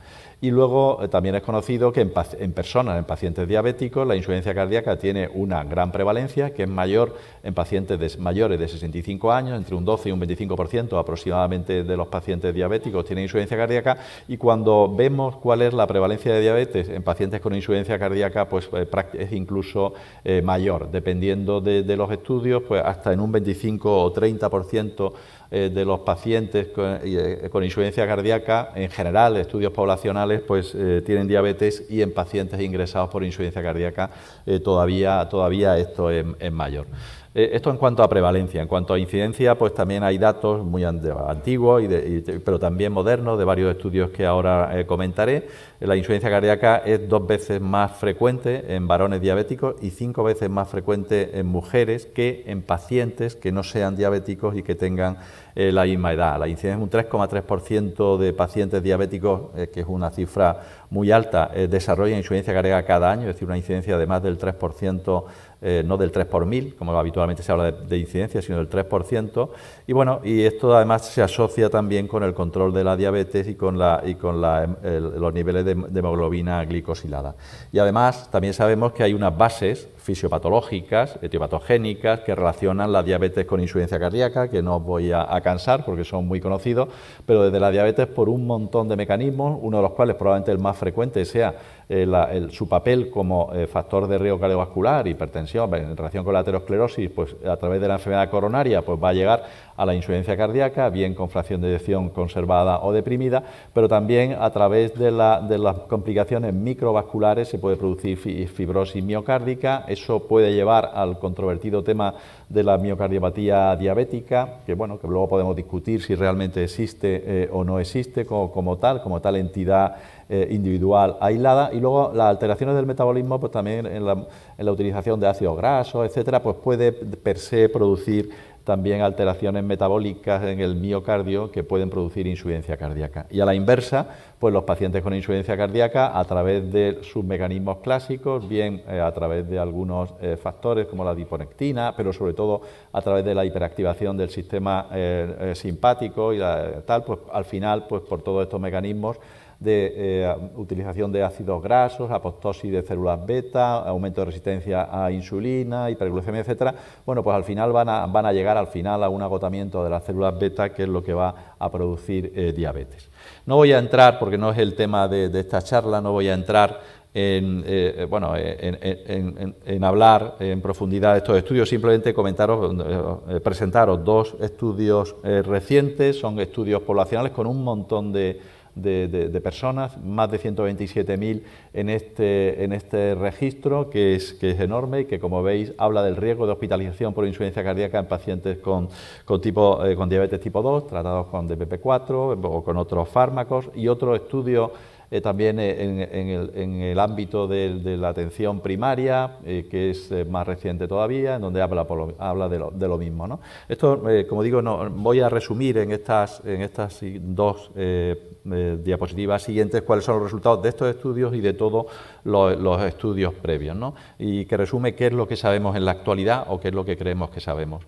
Y luego eh, también es conocido que en, personas, en pacientes diabéticos, la insuficiencia cardíaca tiene una gran prevalencia, que es mayor en pacientes mayores de 65 años, entre un 12 y un 25% aproximadamente de los pacientes diabéticos tienen insuficiencia cardíaca. Y cuando vemos cuál es la prevalencia de diabetes en pacientes con insuficiencia cardíaca, pues eh, es incluso eh, mayor, dependiendo de, de los estudios, pues hasta en un 25 o 30% eh, de los pacientes eh, con, insuficiencia cardíaca, en general, estudios poblacionales, pues eh, tienen diabetes y en pacientes ingresados por insuficiencia cardíaca todavía, todavía esto es mayor. Eh, esto en cuanto a prevalencia, en cuanto a incidencia, pues también hay datos muy antiguos, y pero también modernos, de varios estudios que ahora eh, comentaré. La insuficiencia cardíaca es dos veces más frecuente en varones diabéticos y cinco veces más frecuente en mujeres que en pacientes que no sean diabéticos y que tengan eh, la misma edad. La incidencia es un 3,3% de pacientes diabéticos, que es una cifra muy alta, desarrolla insuficiencia cardíaca cada año, es decir, una incidencia de más del 3% eh, no del 3 por mil, como habitualmente se habla de, incidencia, sino del 3%. Y bueno, y esto además se asocia también con el control de la diabetes y con, la, y con em, los niveles de, hemoglobina glicosilada. Y además también sabemos que hay unas bases fisiopatológicas, etiopatogénicas, que relacionan la diabetes con insuficiencia cardíaca, que no voy a, a cansar porque son muy conocidos, pero desde la diabetes por un montón de mecanismos, uno de los cuales probablemente el más frecuente sea eh, su papel como eh, factor de riesgo cardiovascular, hipertensión, en relación con la aterosclerosis, pues a través de la enfermedad coronaria, pues va a llegar a la insuficiencia cardíaca, bien con fracción de eyección conservada o deprimida, pero también a través de, las complicaciones microvasculares se puede producir fibrosis miocárdica, eso puede llevar al controvertido tema de la miocardiopatía diabética, que bueno, que luego podemos discutir si realmente existe eh, o no existe como tal, como tal entidad eh, individual aislada y luego las alteraciones del metabolismo pues también en la, utilización de ácidos grasos, etcétera, pues puede per se producir también alteraciones metabólicas en el miocardio que pueden producir insuficiencia cardíaca. Y a la inversa, pues los pacientes con insuficiencia cardíaca, a través de sus mecanismos clásicos, bien eh, a través de algunos eh, factores como la diponectina, pero sobre todo a través de la hiperactivación del sistema simpático y tal, pues al final, pues por todos estos mecanismos, de eh, utilización de ácidos grasos, apostosis de células beta, aumento de resistencia a insulina, hiperglucemia, etcétera, bueno, pues al final van a, llegar al final a un agotamiento de las células beta, que es lo que va a producir eh, diabetes. No voy a entrar, porque no es el tema de, esta charla, no voy a entrar eh, en, en, hablar en profundidad de estos estudios, simplemente comentaros, presentaros dos estudios recientes, son estudios poblacionales con un montón de de, personas, más de 127.000 en este, en este registro, que es, que es enorme y que, como veis, habla del riesgo de hospitalización por insuficiencia cardíaca en pacientes con, con, tipo, eh, con diabetes tipo 2, tratados con DPP4 eh, o con otros fármacos, y otro estudio eh, también eh, en, el, ámbito de, la atención primaria, eh, que es más reciente todavía, en donde habla, de, lo, mismo. Esto, como digo, voy a resumir en estas, en estas dos diapositivas siguientes cuáles son los resultados de estos estudios y de todos los, estudios previos, y que resume qué es lo que sabemos en la actualidad o qué es lo que creemos que sabemos.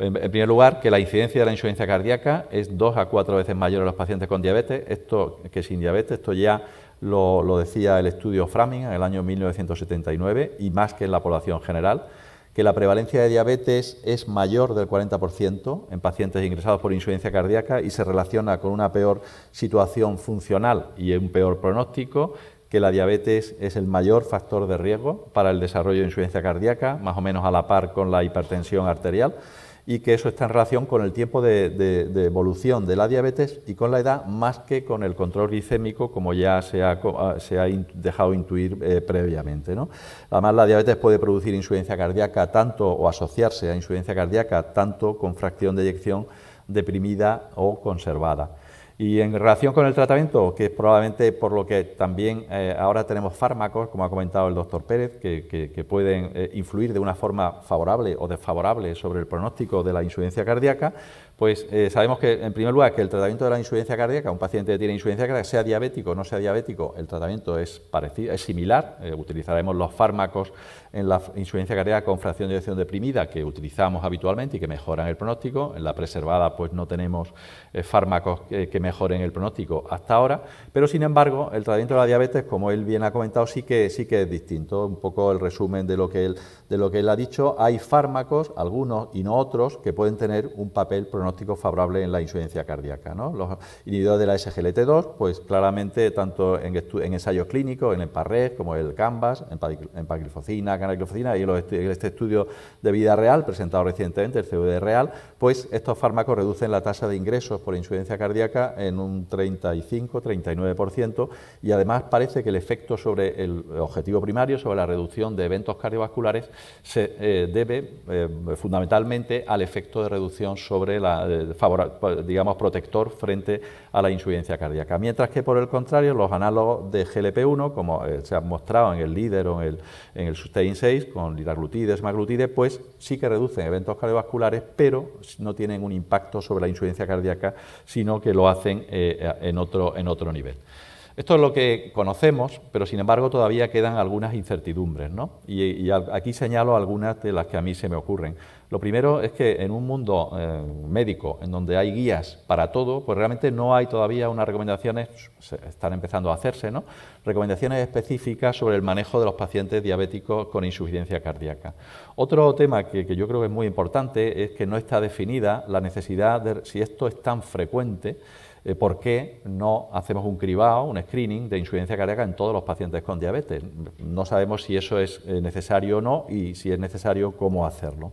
En primer lugar, que la incidencia de la insuficiencia cardíaca es dos a cuatro veces mayor en los pacientes con diabetes esto, que sin diabetes. Esto ya lo, decía el estudio Framing en el año 1979 y más que en la población general. Que la prevalencia de diabetes es mayor del 40% en pacientes ingresados por insuficiencia cardíaca y se relaciona con una peor situación funcional y un peor pronóstico que la diabetes es el mayor factor de riesgo para el desarrollo de insuficiencia cardíaca, más o menos a la par con la hipertensión arterial y que eso está en relación con el tiempo de, evolución de la diabetes y con la edad más que con el control glicémico como ya se ha, ah, dejado intuir eh, previamente. Además, la diabetes puede producir insuficiencia cardíaca tanto o asociarse a insuficiencia cardíaca tanto con fracción de eyección deprimida o conservada. Y en relación con el tratamiento, que es probablemente por lo que también eh, ahora tenemos fármacos, como ha comentado el doctor Pérez, que, pueden eh, influir de una forma favorable o desfavorable sobre el pronóstico de la insuficiencia cardíaca, pues eh, sabemos que, en primer lugar, que el tratamiento de la insuficiencia cardíaca, un paciente que tiene insuficiencia cardíaca, sea diabético o no sea diabético, el tratamiento es, parecido, es similar, utilizaremos los fármacos en la insuficiencia cardíaca con fracción de eyección deprimida que utilizamos habitualmente y que mejoran el pronóstico, en la preservada pues no tenemos eh, fármacos que, mejoren el pronóstico hasta ahora, pero sin embargo el tratamiento de la diabetes, como él bien ha comentado, sí que, sí que es distinto, un poco el resumen de lo, que él, de lo que él ha dicho, hay fármacos, algunos y no otros, que pueden tener un papel pronóstico favorable en la insuficiencia cardíaca. ¿no? Los individuos de la SGLT2, pues claramente tanto en, ensayos clínicos, en el parred, como el canvas, en, en y este estudio de vida real presentado recientemente, el CBD real, pues estos fármacos reducen la tasa de ingresos por insuficiencia cardíaca en un 35-39% y además parece que el efecto sobre el objetivo primario, sobre la reducción de eventos cardiovasculares, se eh, debe eh, fundamentalmente al efecto de reducción sobre la, eh, digamos, protector frente a la insuficiencia cardíaca. Mientras que por el contrario, los análogos de GLP-1, como se ha mostrado en el líder o en el, en el Sustain 6, con liraglutide, semaglutide, pues sí que reducen eventos cardiovasculares, pero pues, no tienen un impacto sobre la insuficiencia cardíaca, sino que lo hacen eh, en, otro, nivel. Esto es lo que conocemos, pero sin embargo todavía quedan algunas incertidumbres, ¿no? y aquí señalo algunas de las que a mí se me ocurren. Lo primero es que en un mundo eh, médico en donde hay guías para todo, pues realmente no hay todavía unas recomendaciones, están empezando a hacerse, ¿no? Recomendaciones específicas sobre el manejo de los pacientes diabéticos con insuficiencia cardíaca. Otro tema que, yo creo que es muy importante es que no está definida la necesidad de, si esto es tan frecuente, eh, por qué no hacemos un cribado, un screening de insuficiencia cardíaca en todos los pacientes con diabetes. No sabemos si eso es eh, necesario o no y si es necesario, cómo hacerlo.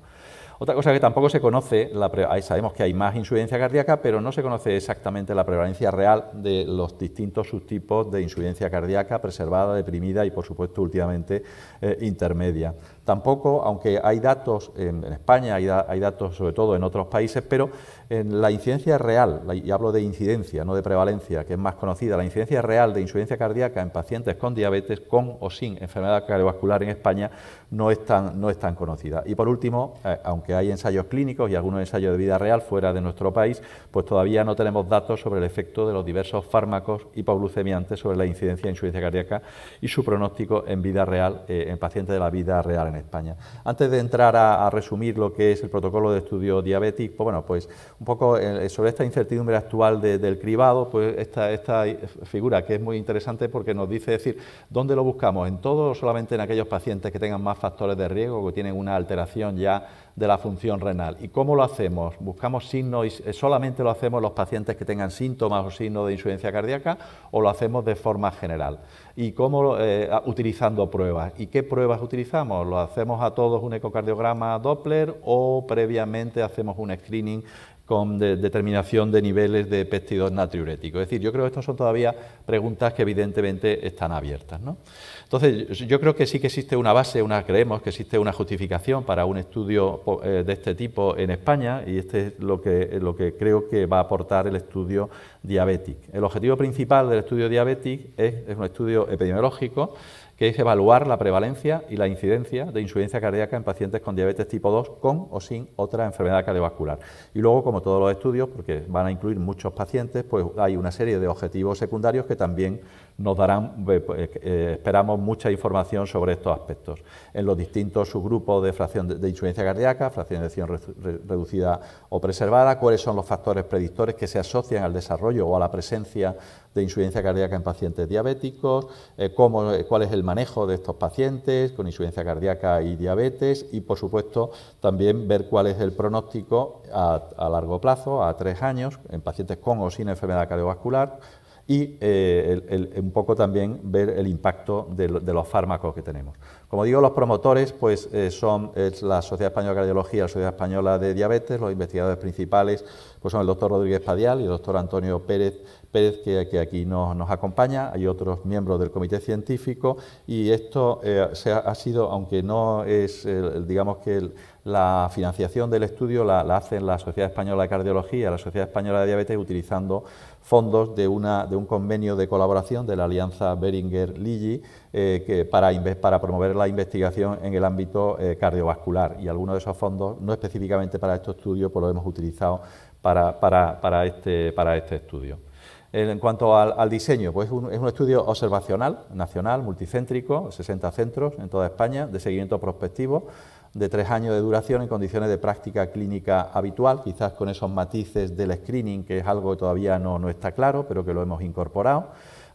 Otra cosa que tampoco se conoce, la sabemos que hay más insuficiencia cardíaca, pero no se conoce exactamente la prevalencia real de los distintos subtipos de insuficiencia cardíaca, preservada, deprimida y, por supuesto, últimamente eh, intermedia. Tampoco, aunque hay datos en, España, hay, datos sobre todo en otros países, pero en la incidencia real, y hablo de incidencia, no de prevalencia, que es más conocida, la incidencia real de insuficiencia cardíaca en pacientes con diabetes, con o sin enfermedad cardiovascular en España, no es tan, no conocida. Y por último, eh, aunque hay ensayos clínicos y algunos ensayos de vida real fuera de nuestro país, pues todavía no tenemos datos sobre el efecto de los diversos fármacos hipoglucemiantes sobre la incidencia de insuficiencia cardíaca y su pronóstico en vida real, eh, en pacientes de la vida real en España. Antes de entrar a, resumir lo que es el protocolo de estudio diabético, pues bueno, pues un poco eh, sobre esta incertidumbre actual del cribado, pues esta, esta figura que es muy interesante porque nos dice decir dónde lo buscamos, en todo o solamente en aquellos pacientes que tengan más factores de riesgo que tienen una alteración ya de la función renal. ¿Y cómo lo hacemos? ¿Buscamos signos y eh, solamente lo hacemos los pacientes que tengan síntomas o signos de insuficiencia cardíaca o lo hacemos de forma general? ¿Y cómo eh, utilizando pruebas? ¿Y qué pruebas utilizamos? ¿Lo hacemos a todos un ecocardiograma Doppler o previamente hacemos un screening con determinación de niveles de péptidos natriuréticos Es decir, yo creo que estas son todavía preguntas que evidentemente están abiertas. ¿no? Entonces, yo creo que sí que existe una base, una, creemos que existe una justificación para un estudio eh, de este tipo en España y este es lo que, lo que creo que va a aportar el estudio Diabetic. El objetivo principal del estudio Diabetic es, es un estudio epidemiológico que es evaluar la prevalencia y la incidencia de insuficiencia cardíaca en pacientes con diabetes tipo 2 con o sin otra enfermedad cardiovascular. Y luego, como todos los estudios, porque van a incluir muchos pacientes, pues hay una serie de objetivos secundarios que también nos darán, eh, pues, eh, eh, esperamos mucha información sobre estos aspectos, en los distintos subgrupos de fracción de, insuficiencia cardíaca, fracción de acción reducida o preservada, cuáles son los factores predictores que se asocian al desarrollo o a la presencia de insuficiencia cardíaca en pacientes diabéticos, cuál es el manejo de estos pacientes con insuficiencia cardíaca y diabetes y, por supuesto, también ver cuál es el pronóstico a largo plazo, a tres años, en pacientes con o sin enfermedad cardiovascular, y eh, un poco también ver el impacto de, los fármacos que tenemos. Como digo, los promotores pues, eh, son la Sociedad Española de Cardiología, la Sociedad Española de Diabetes, los investigadores principales pues, son el doctor Rodríguez Padial y el doctor Antonio Pérez Pérez, que, aquí nos, acompaña, hay otros miembros del comité científico y esto eh, se ha, sido, aunque no es, digamos que la financiación del estudio la, la hacen la Sociedad Española de Cardiología, la Sociedad Española de Diabetes, utilizando fondos de, de un convenio de colaboración de la Alianza beringer ligi eh, para, promover la investigación en el ámbito eh, cardiovascular. Y algunos de esos fondos, no específicamente para este estudio, pues los hemos utilizado para, este, este, estudio. En cuanto al, diseño, pues es un estudio observacional, nacional, multicéntrico, 60 centros en toda España, de seguimiento prospectivo, de tres años de duración en condiciones de práctica clínica habitual, quizás con esos matices del screening, que es algo que todavía no, no está claro, pero que lo hemos incorporado.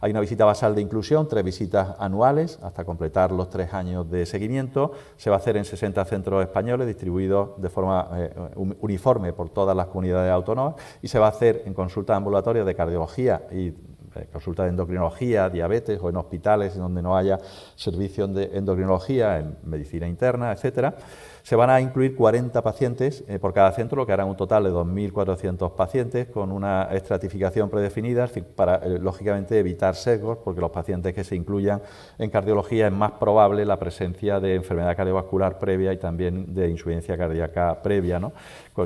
Hay una visita basal de inclusión, tres visitas anuales hasta completar los tres años de seguimiento. Se va a hacer en 60 centros españoles distribuidos de forma eh, uniforme por todas las comunidades autónomas y se va a hacer en consultas ambulatorias de cardiología y eh, consulta de endocrinología, diabetes o en hospitales donde no haya servicio de endocrinología, en medicina interna, etcétera. Se van a incluir 40 pacientes eh, por cada centro, lo que hará un total de 2.400 pacientes con una estratificación predefinida para, eh, lógicamente, evitar sesgos, porque los pacientes que se incluyan en cardiología es más probable la presencia de enfermedad cardiovascular previa y también de insuficiencia cardíaca previa,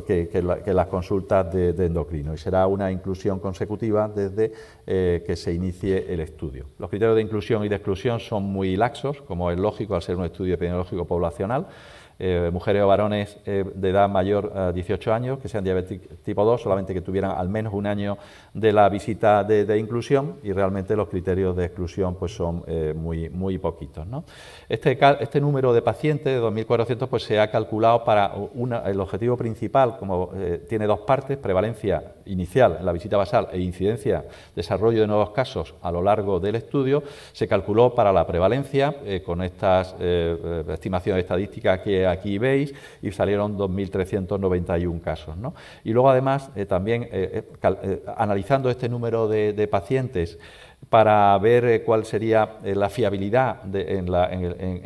que, las consultas de, endocrino. Y será una inclusión consecutiva desde eh, que se inicie el estudio. Los criterios de inclusión y de exclusión son muy laxos, como es lógico al ser un estudio epidemiológico poblacional. Eh, mujeres o varones eh, de edad mayor a 18 años que sean diabéticos tipo 2, solamente que tuvieran al menos un año de la visita de, inclusión y realmente los criterios de exclusión pues son eh, muy, muy poquitos. ¿no? Este, este número de pacientes de 2.400 pues se ha calculado para el objetivo principal, como tiene dos partes, prevalencia inicial en la visita basal e incidencia, desarrollo de nuevos casos a lo largo del estudio, se calculó para la prevalencia con estas estimaciones estadísticas que aquí veis, y salieron 2.391 casos. ¿no? Y luego además, eh, también eh, eh, analizando este número de pacientes, para ver eh, cuál sería eh, la fiabilidad en,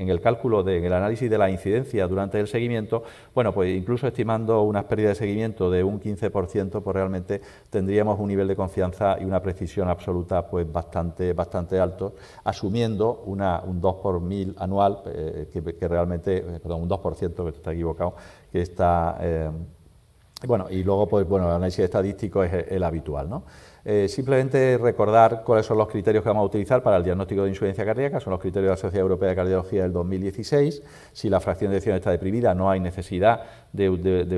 el, cálculo, de, en el análisis de la incidencia durante el seguimiento, bueno, pues incluso estimando unas pérdidas de seguimiento de un 15%, pues realmente tendríamos un nivel de confianza y una precisión absoluta pues bastante, bastante alto, asumiendo un 2 por mil anual, eh, que, realmente, perdón, un 2%, que está equivocado, que está... bueno, y luego, pues bueno, el análisis estadístico es el habitual, ¿no? Eh, simplemente recordar cuáles son los criterios que vamos a utilizar para el diagnóstico de insuficiencia cardíaca, son los criterios de la Sociedad Europea de Cardiología del 2016. Si la fracción de elección está deprimida, no hay necesidad de,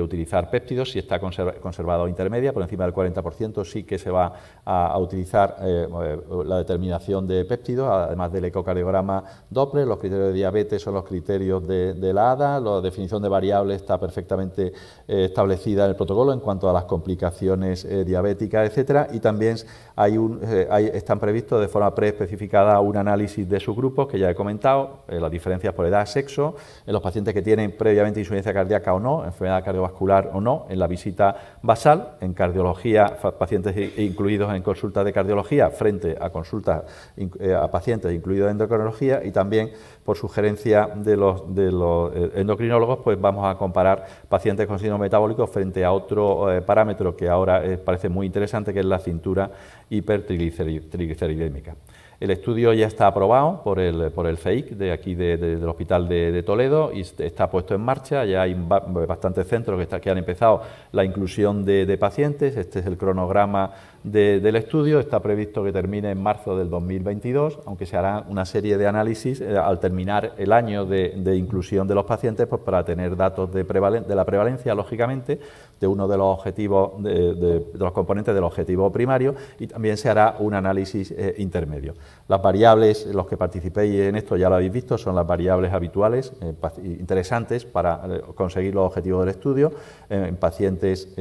utilizar péptidos. Si está conservado o intermedia, por encima del 40%, sí que se va a, utilizar eh, eh, la determinación de péptidos, además del ecocardiograma Doppler. Los criterios de diabetes son los criterios de, la ADA. La definición de variables está perfectamente establecida en el protocolo en cuanto a las complicaciones diabéticas, etcétera, y también también hay un, eh, están previstos de forma preespecificada un análisis de sus grupos, que ya he comentado, eh, las diferencias por edad, sexo, en los pacientes que tienen previamente insuficiencia cardíaca o no, enfermedad cardiovascular o no, en la visita basal, en cardiología, pacientes incluidos en consultas de cardiología frente a consultas eh, a pacientes incluidos en endocrinología y también por sugerencia de los, de los endocrinólogos, pues vamos a comparar pacientes con síndrome metabólico frente a otro parámetro que ahora parece muy interesante, que es la cintura hipertrigliceridémica. El estudio ya está aprobado por el, por el FEIC de aquí del Hospital de, Toledo y está puesto en marcha. Ya hay bastantes centros que, que han empezado la inclusión de, pacientes. Este es el cronograma del estudio está previsto que termine en marzo del 2022, aunque se hará una serie de análisis eh, al terminar el año de, inclusión de los pacientes, pues para tener datos de, la prevalencia, lógicamente, de uno de los objetivos, de, los componentes del objetivo primario, y también se hará un análisis eh, intermedio. Las variables, los que participéis en esto ya lo habéis visto, son las variables habituales, eh, interesantes para conseguir los objetivos del estudio, en pacientes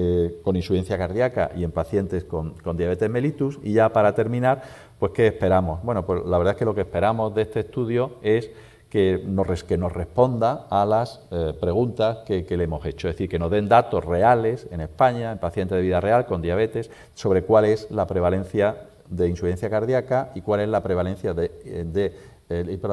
con insuficiencia cardíaca y en pacientes con diabetes mellitus. Y ya para terminar, pues ¿qué esperamos? Bueno, pues la verdad es que lo que esperamos de este estudio es que nos, responda a las eh, preguntas que, le hemos hecho, es decir, que nos den datos reales en España, en pacientes de vida real con diabetes, sobre cuál es la prevalencia de insuficiencia cardíaca y cuál es la prevalencia de eh,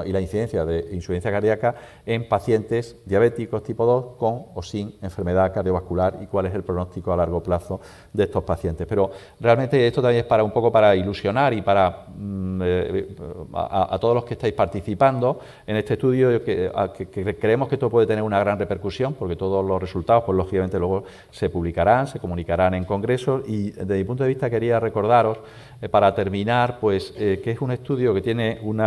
y la incidencia de insuficiencia cardíaca en pacientes diabéticos tipo 2 con o sin enfermedad cardiovascular y cuál es el pronóstico a largo plazo de estos pacientes. Pero realmente esto también es para un poco para ilusionar y para mm, eh, a, todos los que estáis participando en este estudio que, que, creemos que esto puede tener una gran repercusión porque todos los resultados pues lógicamente luego se publicarán, se comunicarán en congresos y desde mi punto de vista quería recordaros eh, para terminar, pues eh, que es un estudio que tiene un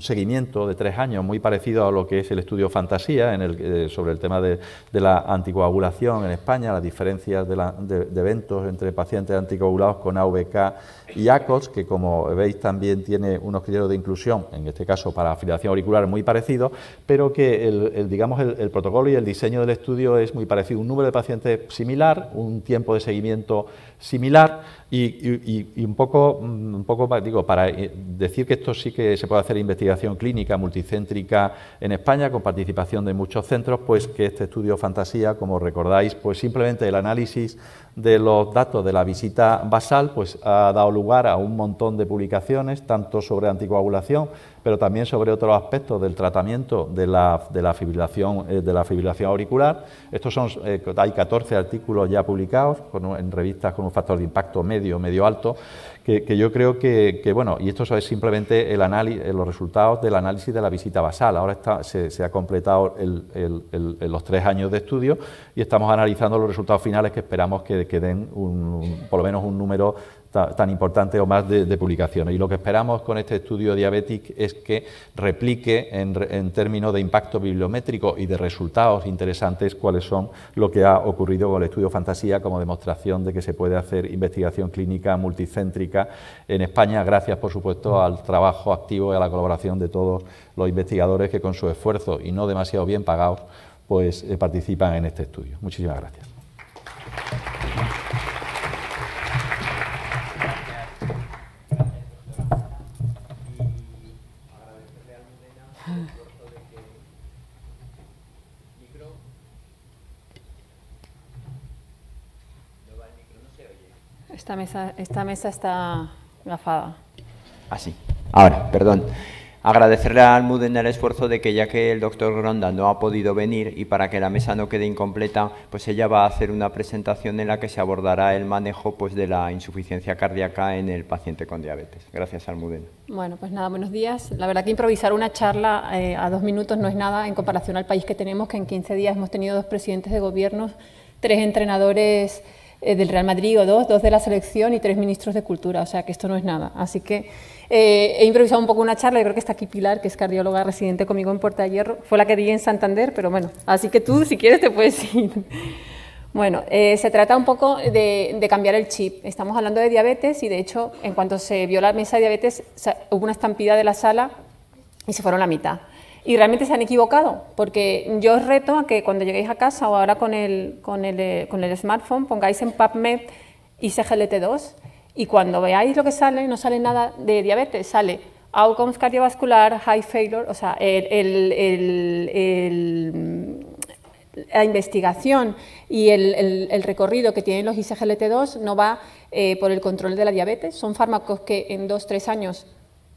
seguimiento de tres años muy parecido a lo que es el estudio Fantasía en el, eh, sobre el tema de, la anticoagulación en España, las diferencias de, eventos entre pacientes anticoagulados con AVK y ACOS, que como veis también tiene unos criterios de inclusión, en este caso para afiliación auricular muy parecidos, pero que el, digamos, el, protocolo y el diseño del estudio es muy parecido, un número de pacientes similar, un tiempo de seguimiento similar y, un, poco, mm, un poco, digo, para eh, decir que esto sí que se puede hacer investigación clínica multicéntrica en España con participación de muchos centros, pues que este estudio Fantasía, como recordáis, pues simplemente el análisis de los datos de la visita basal, pues ha dado lugar a un montón de publicaciones, tanto sobre anticoagulación, pero también sobre otros aspectos del tratamiento de la, de la, fibrilación, eh, de la fibrilación auricular. Estos son, eh, hay 14 artículos ya publicados en revistas con un factor de impacto medio, medio alto, que, yo creo que, bueno, y esto es simplemente el análisis, eh, los resultados del análisis de la visita basal. Ahora está, se, ha completado los tres años de estudio y estamos analizando los resultados finales que esperamos que, den por lo menos un número tan importante o más de, publicaciones. Y lo que esperamos con este estudio Diabetic es que replique en, términos de impacto bibliométrico y de resultados interesantes cuáles son lo que ha ocurrido con el estudio Fantasía como demostración de que se puede hacer investigación clínica multicéntrica en España, gracias por supuesto mm. al trabajo activo y a la colaboración de todos los investigadores que con su esfuerzo y no demasiado bien pagados pues eh, participan en este estudio. Muchísimas gracias. Esta mesa, esta mesa está gafada. Así. Ah, Ahora, perdón. Agradecerle a Almudena el esfuerzo de que ya que el doctor Ronda no ha podido venir y para que la mesa no quede incompleta, pues ella va a hacer una presentación en la que se abordará el manejo pues, de la insuficiencia cardíaca en el paciente con diabetes. Gracias, Almudena. Bueno, pues nada, buenos días. La verdad que improvisar una charla eh, a dos minutos no es nada en comparación al país que tenemos, que en 15 días hemos tenido dos presidentes de gobiernos, tres entrenadores eh, del Real Madrid o dos, dos de la selección y tres ministros de cultura, o sea que esto no es nada. Así que eh, he improvisado un poco una charla, yo creo que está aquí Pilar, que es cardióloga residente conmigo en Puerta de Hierro, fue la que di en Santander, pero bueno, así que tú si quieres te puedes ir. Bueno, eh, se trata un poco de, de, cambiar el chip. Estamos hablando de diabetes y de hecho, en cuanto se vio la mesa de diabetes, hubo una estampida de la sala y se fueron la mitad. Y realmente se han equivocado, porque yo os reto a que cuando lleguéis a casa o ahora con el, con el, eh, con el smartphone pongáis en PubMed ICGLT2 y cuando veáis lo que sale, no sale nada de diabetes, sale outcomes cardiovascular, high failure, o sea, la investigación y el, el, recorrido que tienen los ICGLT2 no va eh, por el control de la diabetes. Son fármacos que en dos, tres años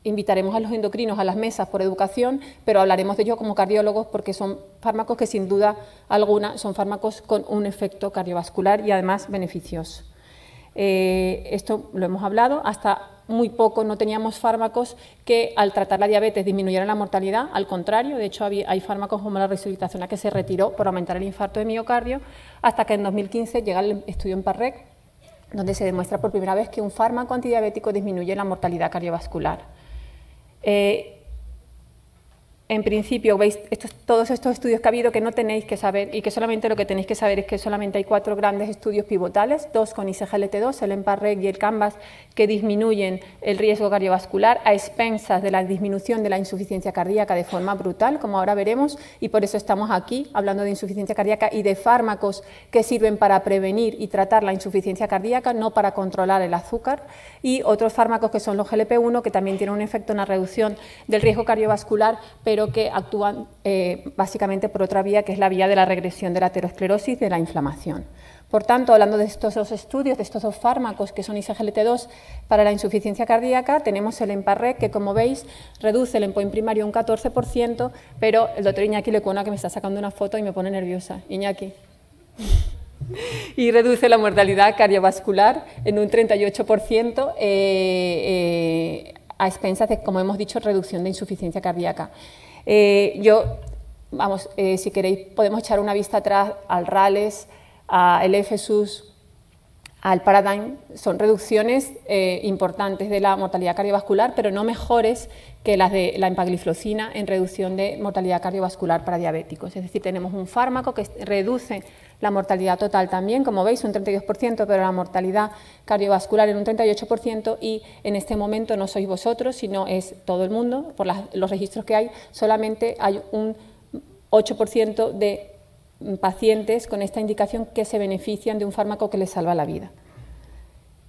Invitaremos a los endocrinos a las mesas por educación, pero hablaremos de ellos como cardiólogos porque son fármacos que sin duda alguna son fármacos con un efecto cardiovascular y además beneficioso. Eh, esto lo hemos hablado, hasta muy poco no teníamos fármacos que al tratar la diabetes disminuyeran la mortalidad, al contrario, de hecho hay fármacos como la resucitación que se retiró por aumentar el infarto de miocardio, hasta que en 2015 llega el estudio en PARREC, donde se demuestra por primera vez que un fármaco antidiabético disminuye la mortalidad cardiovascular. Eh, en principio, veis todos estos estudios que ha habido que no tenéis que saber y que solamente lo que tenéis que saber es que solamente hay cuatro grandes estudios pivotales, dos con ICGLT2, el EMPARREG y el Canvas, que disminuyen el riesgo cardiovascular a expensas de la disminución de la insuficiencia cardíaca de forma brutal, como ahora veremos, y por eso estamos aquí hablando de insuficiencia cardíaca y de fármacos que sirven para prevenir y tratar la insuficiencia cardíaca, no para controlar el azúcar, y otros fármacos que son los GLP-1, que también tienen un efecto en la reducción del riesgo cardiovascular, pero que actúan eh, básicamente por otra vía, que es la vía de la regresión de la aterosclerosis, de la inflamación. Por tanto, hablando de estos dos estudios, de estos dos fármacos que son ISGLT2 para la insuficiencia cardíaca, tenemos el Emparrec, que como veis reduce el empoin primario un 14%, pero el doctor Iñaki Lecuona que me está sacando una foto y me pone nerviosa. Iñaki. [laughs] y reduce la mortalidad cardiovascular en un 38%. Eh, eh, a expensas de, como hemos dicho, reducción de insuficiencia cardíaca. Eh, yo, vamos, eh, si queréis, podemos echar una vista atrás al Rales, al Efesus, al Paradigm, son reducciones eh, importantes de la mortalidad cardiovascular, pero no mejores que las de la empagliflocina en reducción de mortalidad cardiovascular para diabéticos. Es decir, tenemos un fármaco que reduce la mortalidad total también, como veis, un 32%, pero la mortalidad cardiovascular en un 38% y en este momento no sois vosotros, sino es todo el mundo. Por los registros que hay, solamente hay un 8% de pacientes con esta indicación que se benefician de un fármaco que les salva la vida.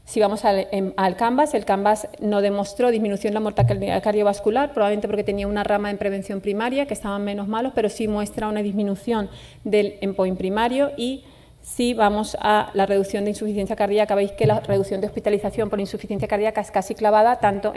Si vamos em, al, Canvas, el Canvas no demostró disminución de la mortalidad cardiovascular, probablemente porque tenía una rama en prevención primaria, que estaban menos malos, pero sí muestra una disminución del endpoint primario y si vamos a la reducción de insuficiencia cardíaca, veis que la reducción de hospitalización por insuficiencia cardíaca es casi clavada tanto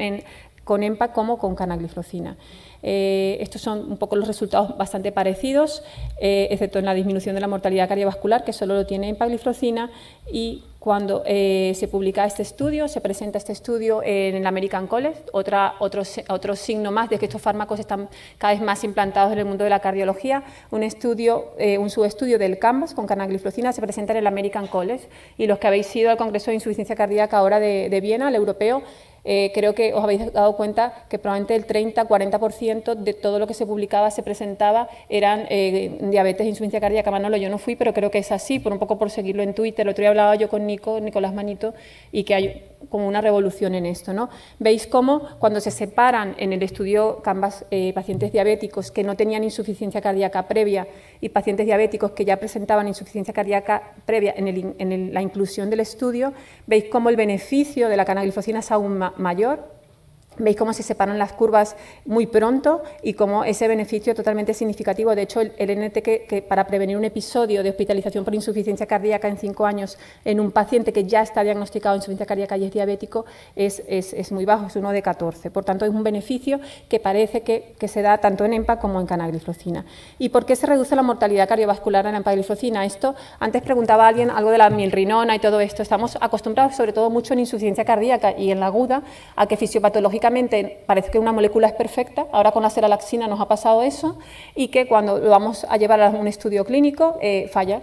con EMPA como con canaglifrocina. Eh, estos son un poco los resultados bastante parecidos, eh, excepto en la disminución de la mortalidad cardiovascular, que solo lo tiene empagliflozina y cuando eh, se publica este estudio, se presenta este estudio en el American College, otra, otro, otro, signo más de que estos fármacos están cada vez más implantados en el mundo de la cardiología, un estudio, eh, un subestudio del Canvas con canagliflocina se presenta en el American College y los que habéis ido al Congreso de Insuficiencia Cardíaca ahora de, de Viena, el europeo, eh, creo que os habéis dado cuenta que probablemente el 30-40% de todo lo que se publicaba, se presentaba, eran eh, diabetes, insuficiencia cardíaca, Manolo. Yo no fui, pero creo que es así, por un poco por seguirlo en Twitter. El otro día hablaba yo con Nico, Nicolás Manito, y que hay como una revolución en esto. ¿no? Veis cómo cuando se separan en el estudio Canvas eh, pacientes diabéticos que no tenían insuficiencia cardíaca previa y pacientes diabéticos que ya presentaban insuficiencia cardíaca previa en, la inclusión del estudio, veis cómo el beneficio de la canaglifosina es aún mayor Veis cómo se separan las curvas muy pronto y cómo ese beneficio es totalmente significativo. De hecho, el, NT que, para prevenir un episodio de hospitalización por insuficiencia cardíaca en cinco años en un paciente que ya está diagnosticado de insuficiencia cardíaca y es diabético es, muy bajo, es uno de 14. Por tanto, es un beneficio que parece que, se da tanto en EMPA como en canagliflozina. ¿Y por qué se reduce la mortalidad cardiovascular en empagliflozina? Esto, antes preguntaba alguien algo de la milrinona y todo esto. Estamos acostumbrados, sobre todo, mucho en insuficiencia cardíaca y en la aguda, a que fisiopatológica parece que una molécula es perfecta, ahora con la seralaxina nos ha pasado eso, y que cuando lo vamos a llevar a un estudio clínico eh, falla,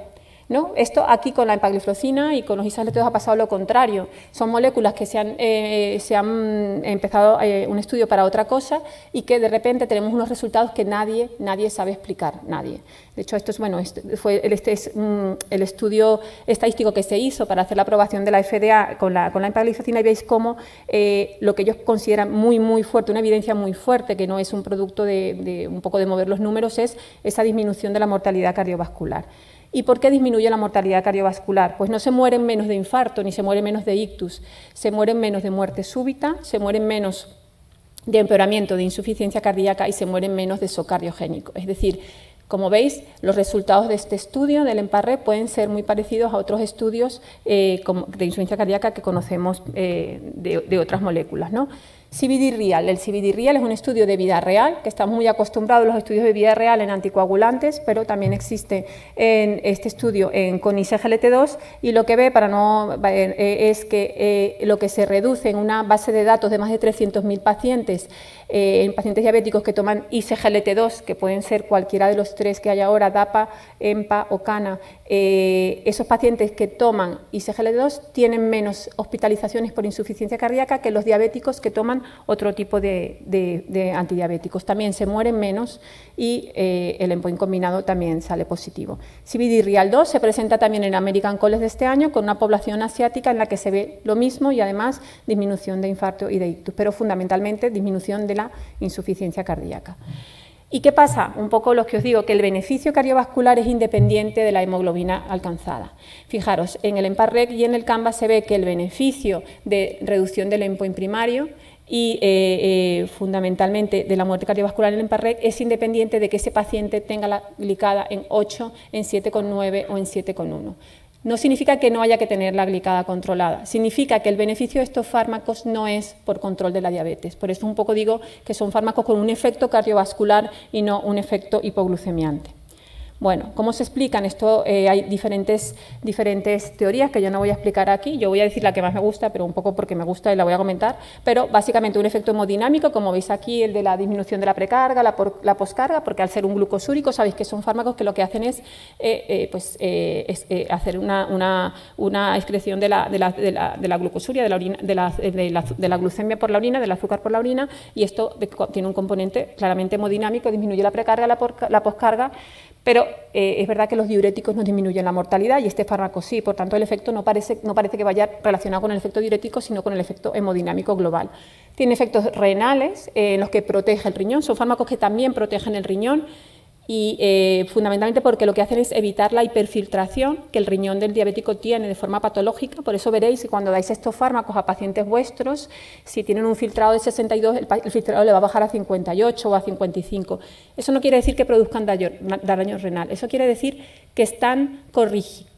¿No? Esto aquí con la empagliflozina y con los isaletos ha pasado lo contrario. Son moléculas que se han, eh, eh, empezado eh, un estudio para otra cosa y que de repente tenemos unos resultados que nadie, nadie sabe explicar, nadie. De hecho, esto es, bueno, este fue el, este es, mm, el estudio estadístico que se hizo para hacer la aprobación de la FDA con la, con la y veis cómo lo que ellos consideran muy, muy fuerte, una evidencia muy fuerte, que no es un producto de un poco de mover los números, es esa disminución de la mortalidad cardiovascular. ¿Y por qué disminuye la mortalidad cardiovascular? Pues no se mueren menos de infarto, ni se mueren menos de ictus, se mueren menos de muerte súbita, se mueren menos de empeoramiento de insuficiencia cardíaca y se mueren menos de cardiogénico. Es decir, como veis, los resultados de este estudio del emparre pueden ser muy parecidos a otros estudios eh, de insuficiencia cardíaca que conocemos eh, de, de, otras moléculas. ¿no? CBD Real. El CBD Real es un estudio de vida real, que estamos muy acostumbrados a los estudios de vida real en anticoagulantes, pero también existe en este estudio en, con ICGLT2 y lo que ve para no, eh, es que eh, lo que se reduce en una base de datos de más de 300.000 pacientes eh, en pacientes diabéticos que toman ICGLT2, que pueden ser cualquiera de los tres que hay ahora, DAPA, EMPA o CANA, eh, esos pacientes que toman ICGLT2 tienen menos hospitalizaciones por insuficiencia cardíaca que los diabéticos que toman otro tipo de, de, antidiabéticos. También se mueren menos y eh, el endpoint combinado también sale positivo. Si rial 2 se presenta también en American College de este año con una población asiática en la que se ve lo mismo y además disminución de infarto y de ictus, pero fundamentalmente disminución de la insuficiencia cardíaca. ¿Y qué pasa? Un poco los que os digo, que el beneficio cardiovascular es independiente de la hemoglobina alcanzada. Fijaros, en el EMPARREC y en el CAMBA se ve que el beneficio de reducción del EMPOIN primario y eh, eh, fundamentalmente de la muerte cardiovascular en el EMPARREC es independiente de que ese paciente tenga la glicada en 8, en 7,9 o en 7,1 no significa que no haya que tener la glicada controlada, significa que el beneficio de estos fármacos no es por control de la diabetes. Por eso un poco digo que son fármacos con un efecto cardiovascular y no un efecto hipoglucemiante. Bueno, ¿cómo se explican? Esto eh, hay diferentes, diferentes teorías que yo no voy a explicar aquí. Yo voy a decir la que más me gusta, pero un poco porque me gusta y la voy a comentar. Pero básicamente un efecto hemodinámico, como veis aquí, el de la disminución de la precarga, la, la poscarga, porque al ser un glucosúrico sabéis que son fármacos que lo que hacen es, eh, eh, pues, hacer una, una, excreción de la, de glucosuria, de la, orina, glucemia por la orina, del azúcar por la orina, y esto tiene un componente claramente hemodinámico, disminuye la precarga, la, la poscarga, pero eh, es verdad que los diuréticos no disminuyen la mortalidad y este fármaco sí, por tanto el efecto no parece, que vaya relacionado con el efecto diurético, sino con el efecto hemodinámico global. Tiene efectos renales eh, en los que protege el riñón, son fármacos que también protegen el riñón y eh, fundamentalmente porque lo que hacen es evitar la hiperfiltración que el riñón del diabético tiene de forma patológica. Por eso veréis que cuando dais estos fármacos a pacientes vuestros, si tienen un filtrado de 62, el, filtrado le va a bajar a 58 o a 55. Eso no quiere decir que produzcan daño, renal, eso quiere decir que están corrigidos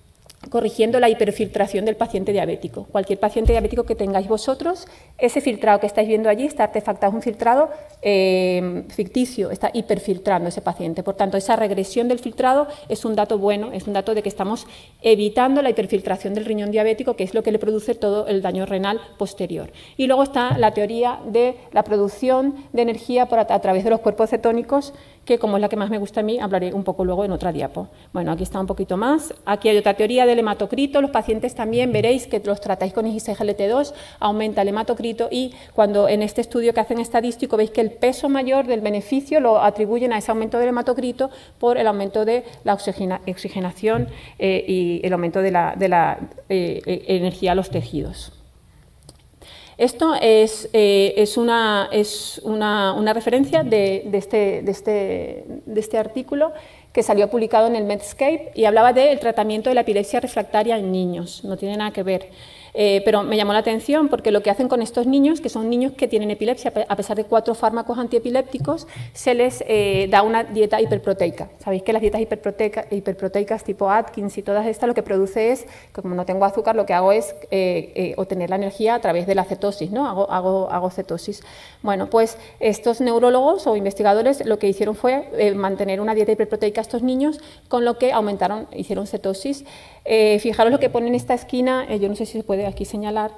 corrigiendo la hiperfiltración del paciente diabético. Cualquier paciente diabético que tengáis vosotros, ese filtrado que estáis viendo allí, está artefactado, es un filtrado eh, ficticio, está hiperfiltrando ese paciente. Por tanto, esa regresión del filtrado es un dato bueno, es un dato de que estamos evitando la hiperfiltración del riñón diabético, que es lo que le produce todo el daño renal posterior. Y luego está la teoría de la producción de energía a través de los cuerpos cetónicos que como es la que más me gusta a mí, hablaré un poco luego en otra diapo. Bueno, aquí está un poquito más. Aquí hay otra teoría del hematocrito. Los pacientes también veréis que los tratáis con igg 2 aumenta el hematocrito y cuando en este estudio que hacen estadístico veis que el peso mayor del beneficio lo atribuyen a ese aumento del hematocrito por el aumento de la oxigenación eh, y el aumento de la, eh, eh, energía a los tejidos. Esto es, eh, una, referencia este, de, este, de, este, artículo que salió publicado en el Medscape y hablaba del tratamiento de la epilepsia refractaria en niños. No tiene nada que ver. Eh, pero me llamó la atención porque lo que hacen con estos niños, que son niños que tienen epilepsia, a pesar de cuatro fármacos antiepilépticos, se les eh, da una dieta hiperproteica. Sabéis que las dietas hiperproteicas tipo Atkins y todas estas lo que produce es, como no tengo azúcar, lo que hago es eh, obtener la energía a través de la cetosis, ¿no? Hago, hago cetosis. Bueno, pues estos neurólogos o investigadores lo que hicieron fue mantener una dieta hiperproteica a estos niños, con lo que aumentaron, hicieron cetosis. fijaros lo que pone en esta esquina, yo no sé si se puede aquí señalar,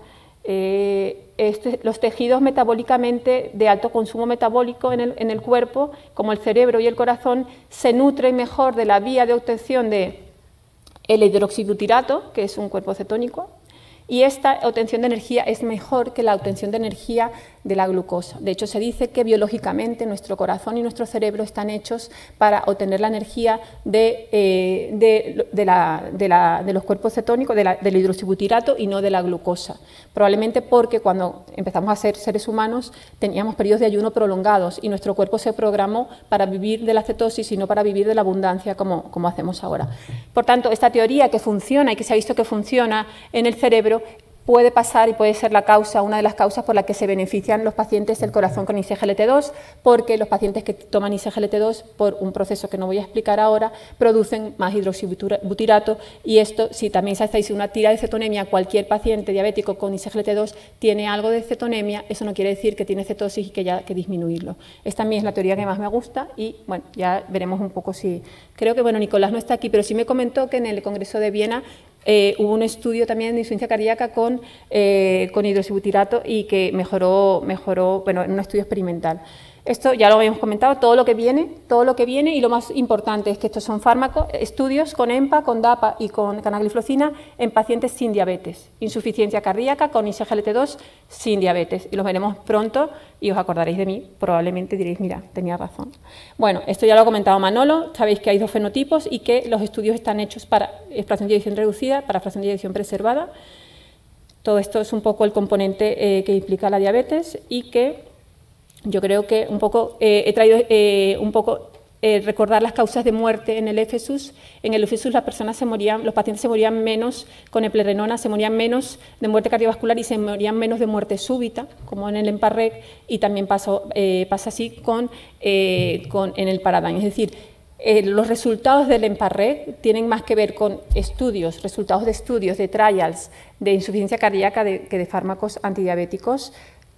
eh, este, los tejidos metabólicamente de alto consumo metabólico en el, cuerpo, como el cerebro y el corazón, se nutren mejor de la vía de obtención de el hidroxibutirato, que es un cuerpo cetónico, y esta obtención de energía es mejor que la obtención de energía de la glucosa. De hecho, se dice que biológicamente nuestro corazón y nuestro cerebro están hechos para obtener la energía de, eh, los cuerpos cetónicos, del hidroxibutirato y no de la glucosa. Probablemente porque cuando empezamos a ser seres humanos teníamos periodos de ayuno prolongados y nuestro cuerpo se programó para vivir de la cetosis y no para vivir de la abundancia como, como hacemos ahora. Por tanto, esta teoría que funciona y que se ha visto que funciona en el cerebro puede pasar y puede ser la causa, una de las causas por la que se benefician los pacientes del corazón con ICGLT2, porque los pacientes que toman ICGLT2, por un proceso que no voy a explicar ahora, producen más hidroxibutirato y esto, si también se hace una tira de cetonemia, cualquier paciente diabético con ICGLT2 tiene algo de cetonemia, eso no quiere decir que tiene cetosis y que ya que disminuirlo. Esta también es la teoría que más me gusta y, bueno, ya veremos un poco si... Creo que, bueno, Nicolás no está aquí, pero sí me comentó que en el Congreso de Viena eh, hubo un estudio también de insuficiencia cardíaca con, eh, con hidroxibutirato y que mejoró, mejoró, bueno, en un estudio experimental. Esto ya lo habíamos comentado, todo lo que viene, todo lo que viene y lo más importante es que estos son fármacos, estudios con EMPA, con DAPA y con canagliflozina en pacientes sin diabetes, insuficiencia cardíaca con ISGLT2 sin diabetes y los veremos pronto y os acordaréis de mí, probablemente diréis, mira, tenía razón. Bueno, esto ya lo ha comentado Manolo, sabéis que hay dos fenotipos y que los estudios están hechos para fracción de edición reducida, para fracción de edición preservada. Todo esto es un poco el componente eh, que implica la diabetes y que yo creo que un poco eh, he traído eh, un poco eh, recordar las causas de muerte en el EFESUS. En el EFESUS las personas se morían, los pacientes se morían menos con eplerenona, se morían menos de muerte cardiovascular y se morían menos de muerte súbita, como en el Emparrec, y también pasa así con, en el PARADAN. Es decir, los resultados del Emparrec tienen más que ver con estudios, resultados de estudios, de trials, de insuficiencia cardíaca que de fármacos antidiabéticos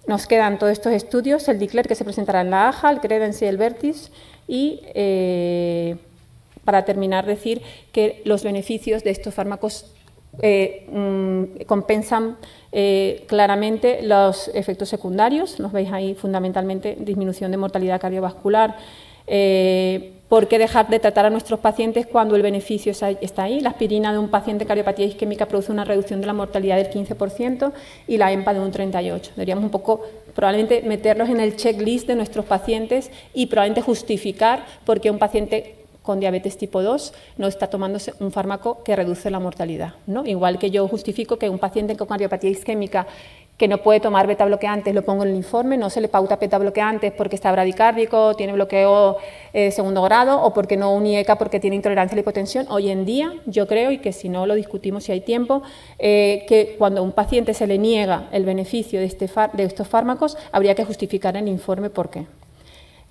nos quedan todos estos estudios, el DICLER que se presentará en la AHA, el Credence y el Vertis, y eh, para terminar decir que los beneficios de estos fármacos eh, mm, compensan eh, claramente los efectos secundarios, nos veis ahí fundamentalmente disminución de mortalidad cardiovascular, ¿Por qué dejar de tratar a nuestros pacientes cuando el beneficio está ahí? La aspirina de un paciente con cardiopatía isquémica produce una reducción de la mortalidad del 15% y la EMPA de un 38%. Deberíamos un poco, probablemente, meterlos en el checklist de nuestros pacientes y probablemente justificar por qué un paciente con diabetes tipo 2 no está tomando un fármaco que reduce la mortalidad. ¿no? Igual que yo justifico que un paciente con cardiopatía isquémica que no puede tomar beta bloqueantes, lo pongo en el informe, no se le pauta beta bloqueantes porque está bradicárdico, tiene bloqueo eh, segundo grado o porque no unieca porque tiene intolerancia a la hipotensión. Hoy en día, yo creo, y que si no lo discutimos si hay tiempo, eh, que cuando a un paciente se le niega el beneficio de, este de estos fármacos, habría que justificar en el informe por qué.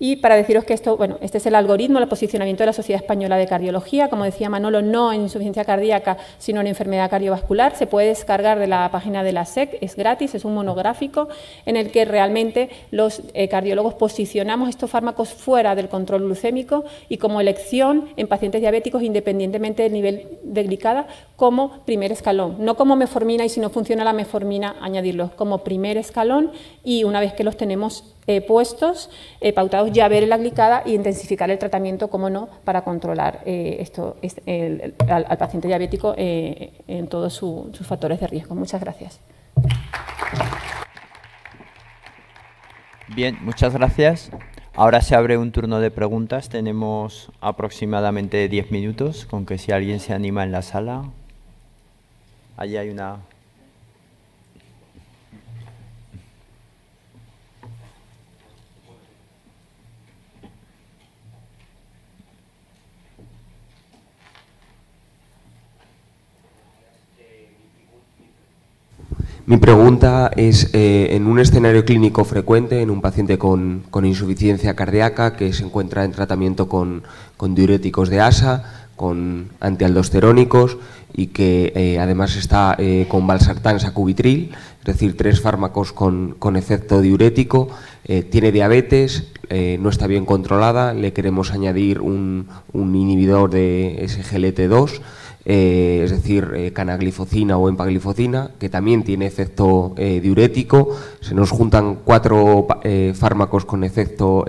Y para deciros que esto, bueno, este es el algoritmo, el posicionamiento de la Sociedad Española de Cardiología, como decía Manolo, no en insuficiencia cardíaca, sino en enfermedad cardiovascular, se puede descargar de la página de la SEC, es gratis, es un monográfico en el que realmente los eh, cardiólogos posicionamos estos fármacos fuera del control glucémico y como elección en pacientes diabéticos independientemente del nivel de glicada como primer escalón, no como meformina y si no funciona la meformina añadirlos como primer escalón y una vez que los tenemos eh, puestos, eh, pautados ya ver la glicada y intensificar el tratamiento, como no, para controlar eh, esto, el, al, paciente diabético en todos sus factores de riesgo. Muchas gracias. Bien, muchas gracias. Ahora se abre un turno de preguntas. Tenemos aproximadamente 10 minutos, con que si alguien se anima en la sala. Allí hay una Mi pregunta es, eh, en un escenario clínico frecuente, en un paciente con, insuficiencia cardíaca que se encuentra en tratamiento con, diuréticos de ASA, con antialdosterónicos y que eh, además está eh, con valsartán sacubitril, es decir, tres fármacos con, efecto diurético, tiene diabetes, no está bien controlada, le queremos añadir un, un inhibidor de SGLT2 eh, es decir, eh, canaglifocina o empaglifocina, que también tiene efecto eh, diurético. Se nos juntan cuatro fármacos con efecto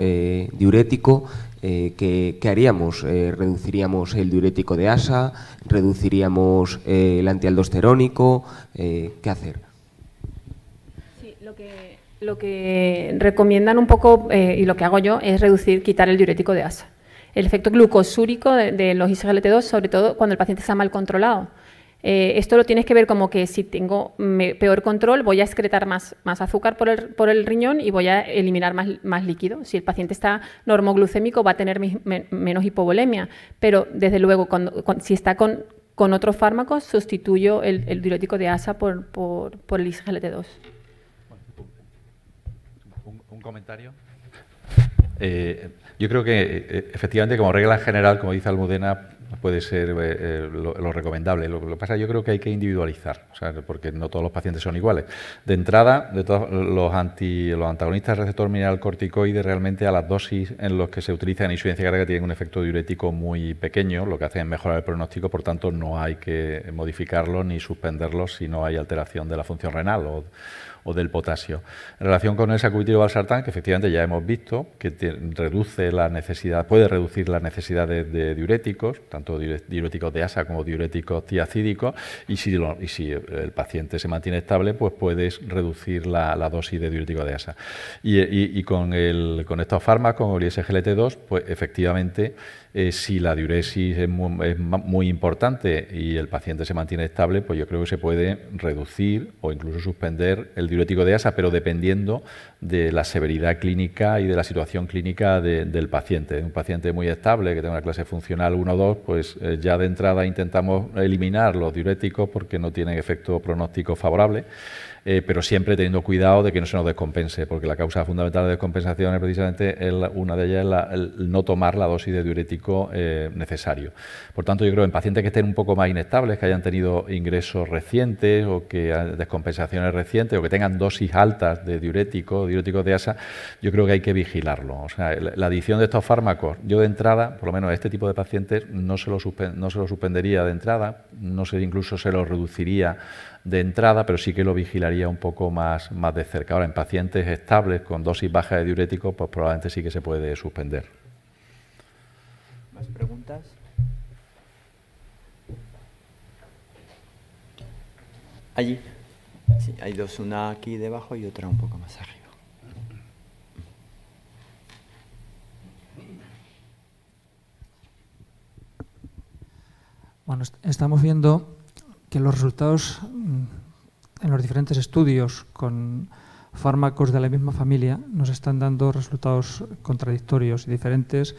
diurético. ¿qué, haríamos? reduciríamos el diurético de asa, reduciríamos el antialdosterónico, ¿qué hacer? lo que, lo que recomiendan un poco y lo que hago yo es reducir, quitar el diurético de asa el efecto glucosúrico de, los IGLT2, sobre todo cuando el paciente está mal controlado. Eh, esto lo tienes que ver como que si tengo peor control, voy a excretar más, más azúcar por el, por el, riñón y voy a eliminar más, más, líquido. Si el paciente está normoglucémico, va a tener menos hipovolemia. Pero, desde luego, cuando, si está con, con otros fármacos, sustituyo el, diurético de ASA por, por, el IGLT2. ¿Un, comentario? Eh, yo creo que eh, eh, efectivamente como regla general, como dice Almudena, puede ser eh, lo, recomendable. Lo que pasa yo creo que hay que individualizar, o sea, porque no todos los pacientes son iguales. De entrada, de todos los, anti, los antagonistas receptor mineral corticoide realmente a las dosis en los que se utilizan en insuficiencia carga tienen un efecto diurético muy pequeño, lo que hacen es mejorar el pronóstico, por tanto no hay que modificarlo ni suspenderlo si no hay alteración de la función renal o, o del potasio. En relación con el sacubitril valsartán, que efectivamente ya hemos visto que reduce la necesidad, puede reducir las necesidades de diuréticos, tanto diuréticos de asa como diuréticos tiacídicos, y si, si el paciente se mantiene estable, pues puedes reducir la, dosis de diurético de asa. Y, con, con estos fármacos, con el ISGLT2, pues efectivamente eh, si la diuresis es muy, es muy, importante y el paciente se mantiene estable, pues yo creo que se puede reducir o incluso suspender el diurético de asa, pero dependiendo de la severidad clínica y de la situación clínica del paciente. Un paciente muy estable, que tenga una clase funcional 1 o 2, pues eh, ya de entrada intentamos eliminar los diuréticos porque no tienen efecto pronóstico favorable, eh, pero siempre teniendo cuidado de que no se nos descompense, porque la causa fundamental de descompensación es precisamente una de ellas el no tomar la dosis de diurético eh, necesario. Por tanto, yo creo en pacientes que estén un poco más inestables, que hayan tenido ingresos recientes o que descompensaciones recientes o que tengan dosis altas de diurético, diuréticos de ASA, yo creo que hay que vigilarlo. O sea, la adición de estos fármacos, yo de entrada, por lo menos a este tipo de pacientes, no se lo, no se lo suspendería de entrada, no sé, incluso se lo reduciría de entrada, pero sí que lo vigilaría un poco más, más de cerca. Ahora, en pacientes estables con dosis baja de diurético, pues probablemente sí que se puede suspender. ¿Más preguntas? Allí. Sí, hay dos, una aquí debajo y otra un poco más arriba. Bueno, estamos viendo que los resultados mm, en los diferentes estudios con fármacos de la misma familia nos están dando resultados contradictorios y diferentes,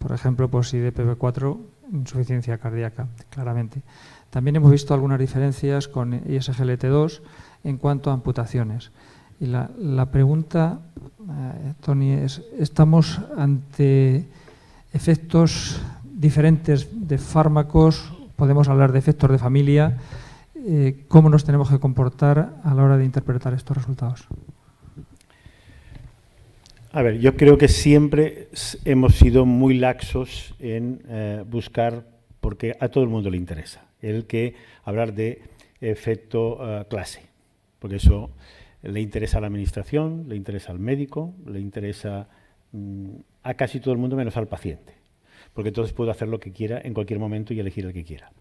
por ejemplo, por pues, de pv 4 insuficiencia cardíaca, claramente. También hemos visto algunas diferencias con ISGLT2 en cuanto a amputaciones. Y la, pregunta, eh, Tony, es, ¿estamos ante efectos diferentes de fármacos podemos hablar de efectos de familia, eh, ¿cómo nos tenemos que comportar a la hora de interpretar estos resultados? A ver, yo creo que siempre hemos sido muy laxos en eh, buscar, porque a todo el mundo le interesa, el que hablar de efecto eh, clase, porque eso le interesa a la administración, le interesa al médico, le interesa mm, a casi todo el mundo menos al paciente porque entonces puedo hacer lo que quiera en cualquier momento y elegir el que quiera.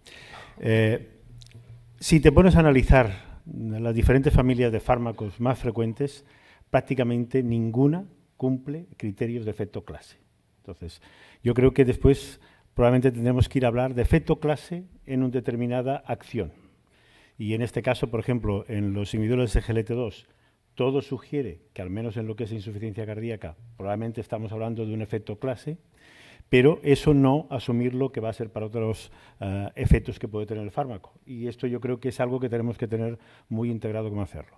Eh, si te pones a analizar las diferentes familias de fármacos más frecuentes, prácticamente ninguna cumple criterios de efecto clase. Entonces, yo creo que después probablemente tendremos que ir a hablar de efecto clase en una determinada acción. Y en este caso, por ejemplo, en los inhibidores de GLT2, todo sugiere que al menos en lo que es insuficiencia cardíaca, probablemente estamos hablando de un efecto clase, pero eso no asumir lo que va a ser para otros eh, efectos que puede tener el fármaco. Y esto yo creo que es algo que tenemos que tener muy integrado cómo hacerlo.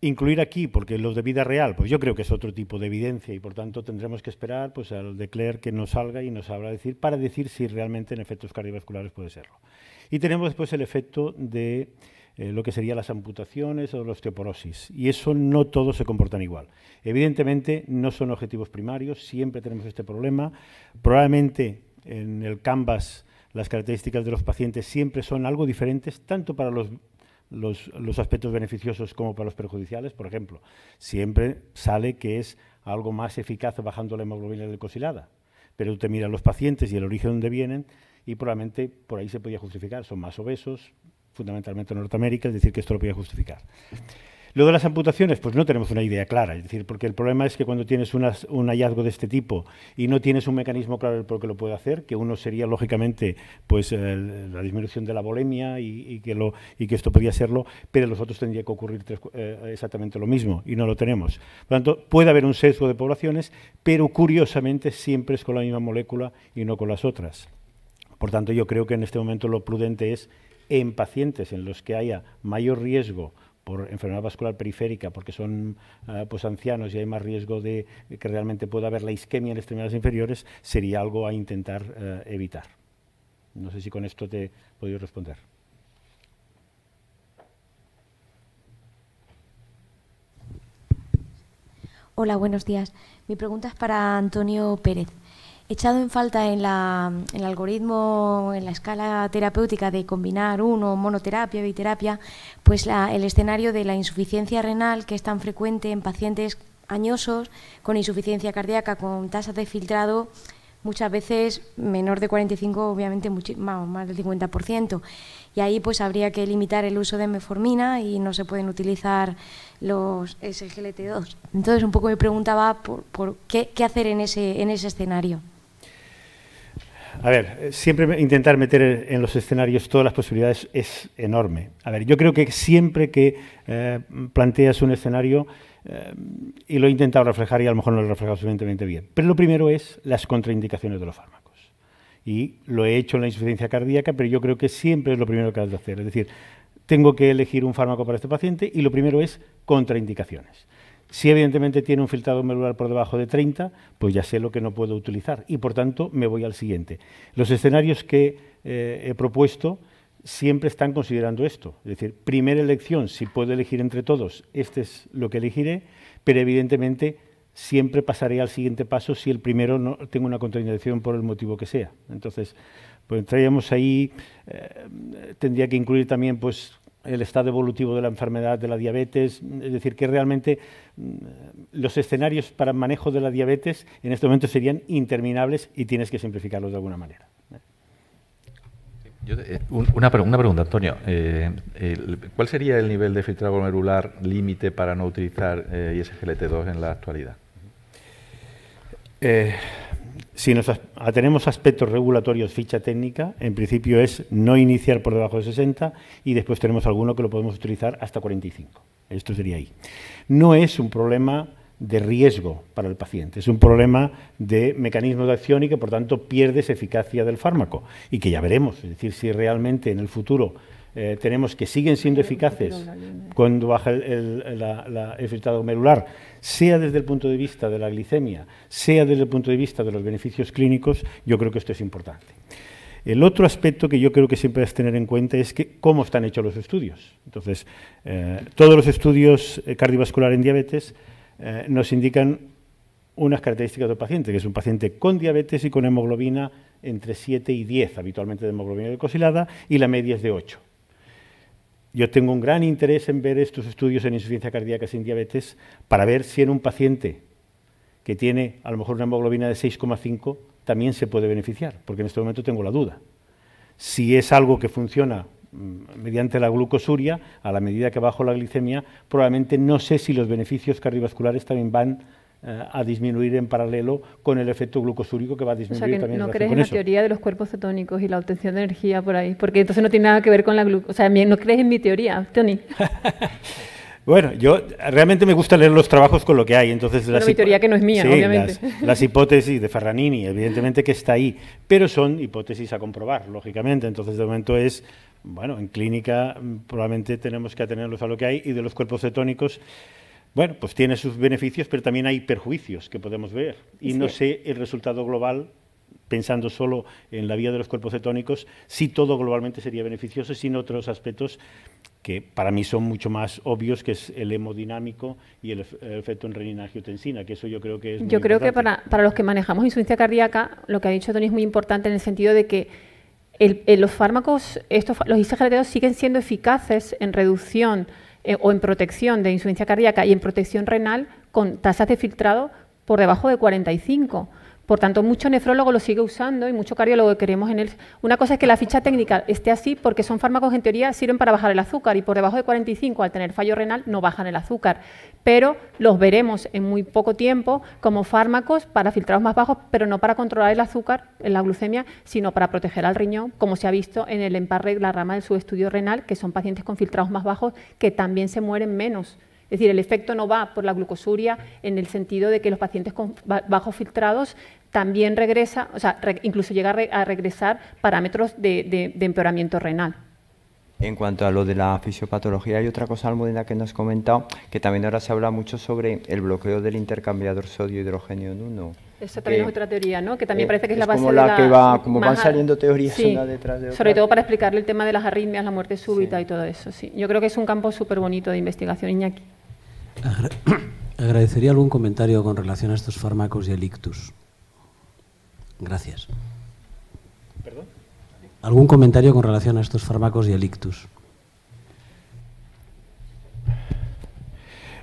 Incluir aquí, porque los de vida real, pues yo creo que es otro tipo de evidencia y por tanto tendremos que esperar pues, al declarar que nos salga y nos habrá decir para decir si realmente en efectos cardiovasculares puede serlo. Y tenemos después pues, el efecto de eh, lo que serían las amputaciones o la osteoporosis. Y eso no todos se comportan igual. Evidentemente no son objetivos primarios, siempre tenemos este problema. Probablemente en el Canvas las características de los pacientes siempre son algo diferentes, tanto para los aspectos beneficiosos como para los perjudiciales, por ejemplo, siempre sale que es algo más eficaz bajando la hemoglobina glucosilada. Pero usted mira los pacientes y el origen de donde vienen y probablemente por ahí se podía justificar, son más obesos, fundamentalmente en Norteamérica, es decir, que esto lo podía justificar. Lo de las amputaciones, pues no tenemos una idea clara, es decir, porque el problema es que cuando tienes un hallazgo de este tipo y no tienes un mecanismo claro por qué lo puede hacer, que uno sería lógicamente pues la disminución de la bolemia y, que esto podía serlo, pero los otros tendría que ocurrir eh, exactamente lo mismo y no lo tenemos. Por tanto, puede haber un sesgo de poblaciones, pero curiosamente siempre es con la misma molécula y no con las otras. Por tanto, yo creo que en este momento lo prudente es en pacientes en los que haya mayor riesgo por enfermedad vascular periférica, porque son eh, pues ancianos y hay más riesgo de que realmente pueda haber la isquemia en las extremidades inferiores, sería algo a intentar eh, evitar. No sé si con esto te he podido responder. Hola, buenos días. Mi pregunta es para Antonio Pérez echado en falta en, el algoritmo, en la escala terapéutica de combinar uno, monoterapia, biterapia, pues el escenario de la insuficiencia renal que es tan frecuente en pacientes añosos con insuficiencia cardíaca, con tasas de filtrado muchas veces menor de 45, obviamente más, del 50%. Y ahí pues habría que limitar el uso de meformina y no se pueden utilizar los SGLT2. Entonces un poco me preguntaba por, por qué, qué hacer en ese, en ese escenario. A ver, eh, siempre intentar meter en los escenarios todas las posibilidades es enorme. A ver, yo creo que siempre que eh, planteas un escenario, eh, y lo he intentado reflejar y a lo mejor no lo he reflejado suficientemente bien, pero lo primero es las contraindicaciones de los fármacos. Y lo he hecho en la insuficiencia cardíaca, pero yo creo que siempre es lo primero que has de hacer. Es decir, tengo que elegir un fármaco para este paciente y lo primero es contraindicaciones. Si evidentemente tiene un filtrado medular por debajo de 30, pues ya sé lo que no puedo utilizar y por tanto me voy al siguiente. Los escenarios que eh, he propuesto siempre están considerando esto. Es decir, primera elección, si puedo elegir entre todos, este es lo que elegiré, pero evidentemente siempre pasaré al siguiente paso si el primero no tengo una contraindicación por el motivo que sea. Entonces, pues entraríamos ahí, eh, tendría que incluir también pues el estado evolutivo de la enfermedad, de la diabetes, es decir, que realmente mm, los escenarios para el manejo de la diabetes en este momento serían interminables y tienes que simplificarlos de alguna manera. Eh, una, pregunta, Antonio. Eh, ¿Cuál sería el nivel de filtrado glomerular límite para no utilizar eh, ISGLT2 en la actualidad? Eh, si tenemos aspectos regulatorios ficha técnica, en principio es no iniciar por debajo de 60 y después tenemos alguno que lo podemos utilizar hasta 45. Esto sería ahí. No es un problema de riesgo para el paciente, es un problema de mecanismos de acción y que por tanto pierdes eficacia del fármaco y que ya veremos, es decir, si realmente en el futuro eh, tenemos que siguen siendo eficaces cuando baja el, la, la, filtrado sea desde el punto de vista de la glicemia, sea desde el punto de vista de los beneficios clínicos, yo creo que esto es importante. El otro aspecto que yo creo que siempre es tener en cuenta es que cómo están hechos los estudios. Entonces, eh, todos los estudios eh, cardiovascular en diabetes nos indican unas características del paciente, que es un paciente con diabetes y con hemoglobina entre 7 y 10, habitualmente de hemoglobina glicosilada, y la media es de 8. Yo tengo un gran interés en ver estos estudios en insuficiencia cardíaca sin diabetes para ver si en un paciente que tiene a lo mejor una hemoglobina de 6,5 también se puede beneficiar, porque en este momento tengo la duda. Si es algo que funciona mm, mediante la glucosuria, a la medida que bajo la glicemia, probablemente no sé si los beneficios cardiovasculares también van eh, a disminuir en paralelo con el efecto glucosúrico que va a disminuir que también. No crees en la teoría de los cuerpos cetónicos y la obtención de energía por ahí, porque entonces no tiene nada que ver con la glucosa. O sea, no crees en mi teoría, Tony. [laughs] Bueno, yo realmente me gusta leer los trabajos con lo que hay, entonces la mi teoría que no es mía, obviamente. Las, [laughs] las, hipótesis de Ferranini, evidentemente que está ahí, pero son hipótesis a comprobar, lógicamente. Entonces, de momento es, bueno, en clínica mm, probablemente tenemos que atenernos a lo que hay y de los cuerpos cetónicos bueno, pues tiene sus beneficios, pero también hay perjuicios que podemos ver. Y no sé el resultado global, pensando solo en la vía de los cuerpos cetónicos, si todo globalmente sería beneficioso, sin otros aspectos que para mí son mucho más obvios, que es el hemodinámico y el, efecto en renina que eso yo creo que es... Muy yo creo que para, para, los que manejamos insuficiencia cardíaca, lo que ha dicho Tony es muy importante en el sentido de que los fármacos, estos, los isglt siguen siendo eficaces en reducción eh, o en protección de insuficiencia cardíaca y en protección renal con tasas de filtrado por debajo de 45. Por tanto, mucho nefrólogo lo sigue usando y mucho cardiólogo que queremos en él. Una cosa es que la ficha técnica esté así porque son fármacos que en teoría sirven para bajar el azúcar y por debajo de 45 al tener fallo renal no bajan el azúcar, pero los veremos en muy poco tiempo como fármacos para filtrados más bajos, pero no para controlar el azúcar, en la glucemia, sino para proteger al riñón, como se ha visto en el emparre, la rama del subestudio renal, que son pacientes con filtrados más bajos que también se mueren menos es decir, el efecto no va por la glucosuria en el sentido de que los pacientes con bajos filtrados también regresa, o sea, incluso llega a, regresar parámetros de, empeoramiento renal. En cuanto a lo de la fisiopatología, hay otra cosa, Almudena, que nos has comentado, que también ahora se habla mucho sobre el bloqueo del intercambiador sodio-hidrogenio en uno. Esa también es otra teoría, ¿no? Que también eh, parece que es, la base como la, de la que va, como van saliendo teorías una detrás de otra. Sobre todo para explicarle el tema de las arritmias, la muerte súbita y todo eso, sí. Yo creo que es un campo súper bonito de investigación, Iñaki. [clears throat] agradecería algún comentario con relación a estos fármacos y el Gracias. ¿Perdón? ¿Algún comentario con relación a estos fármacos y el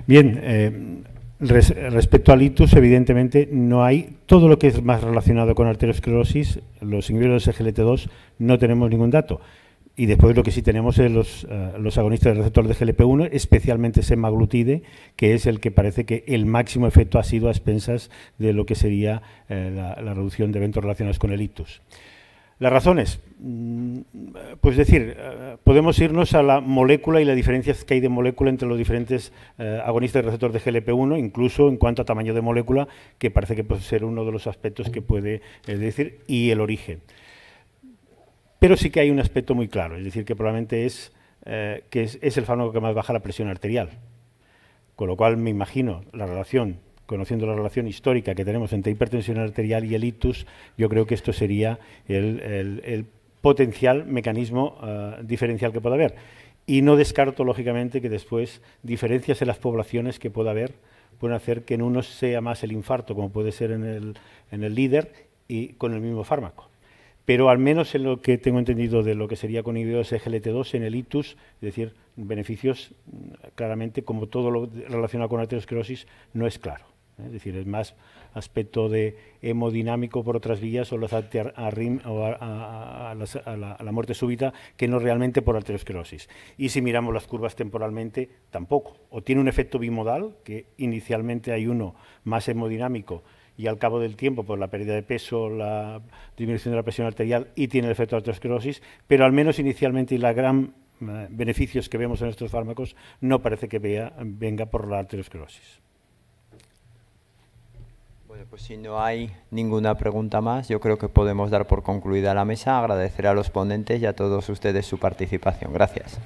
Bien, eh, respecto al ictus, evidentemente no hay todo lo que es más relacionado con arteriosclerosis, los inhibidores de GLT2, no tenemos ningún dato. Y después lo que sí tenemos es los, eh, agonistas del receptor de GLP-1, especialmente semaglutide, que es el que parece que el máximo efecto ha sido a expensas de lo que sería eh, la, reducción de eventos relacionados con el ictus. Las razones, mm, pues decir, eh, podemos irnos a la molécula y las diferencias que hay de molécula entre los diferentes agonistas del receptor de GLP-1, incluso en cuanto a tamaño de molécula, que parece que puede ser uno de los aspectos que puede decir, y el origen. Pero sí que hay un aspecto muy claro, es decir, que probablemente es, eh, que es, el fármaco que más baja la presión arterial. Con lo cual me imagino la relación conociendo la relación histórica que tenemos entre hipertensión arterial y el ictus, yo creo que esto sería el, potencial mecanismo eh, diferencial que pueda haber. Y no descarto, lógicamente, que después diferencias en las poblaciones que pueda haber pueden hacer que en uno sea más el infarto, como puede ser en el líder, y con el mismo fármaco pero al menos en lo que tengo entendido de lo que sería con IBOS GLT2 en el ITUS, es decir, beneficios mm, claramente, como todo lo relacionado con arteriosclerosis, no es claro. ¿eh? Es decir, es más aspecto de hemodinámico por otras vías o, los a, la, a, la, muerte súbita que no realmente por arteriosclerosis. Y si miramos las curvas temporalmente, tampoco. O tiene un efecto bimodal, que inicialmente hay uno más hemodinámico y al cabo del tiempo por la pérdida de peso, la disminución de la presión arterial y tiene el efecto de arteriosclerosis, pero al menos inicialmente y la gran eh, beneficios que vemos en estos fármacos no parece que venga por la arteriosclerosis. Bueno, pues si no hay ninguna pregunta más, yo creo que podemos dar por concluida la mesa. Agradecer a los ponentes y a todos ustedes su participación. Gracias.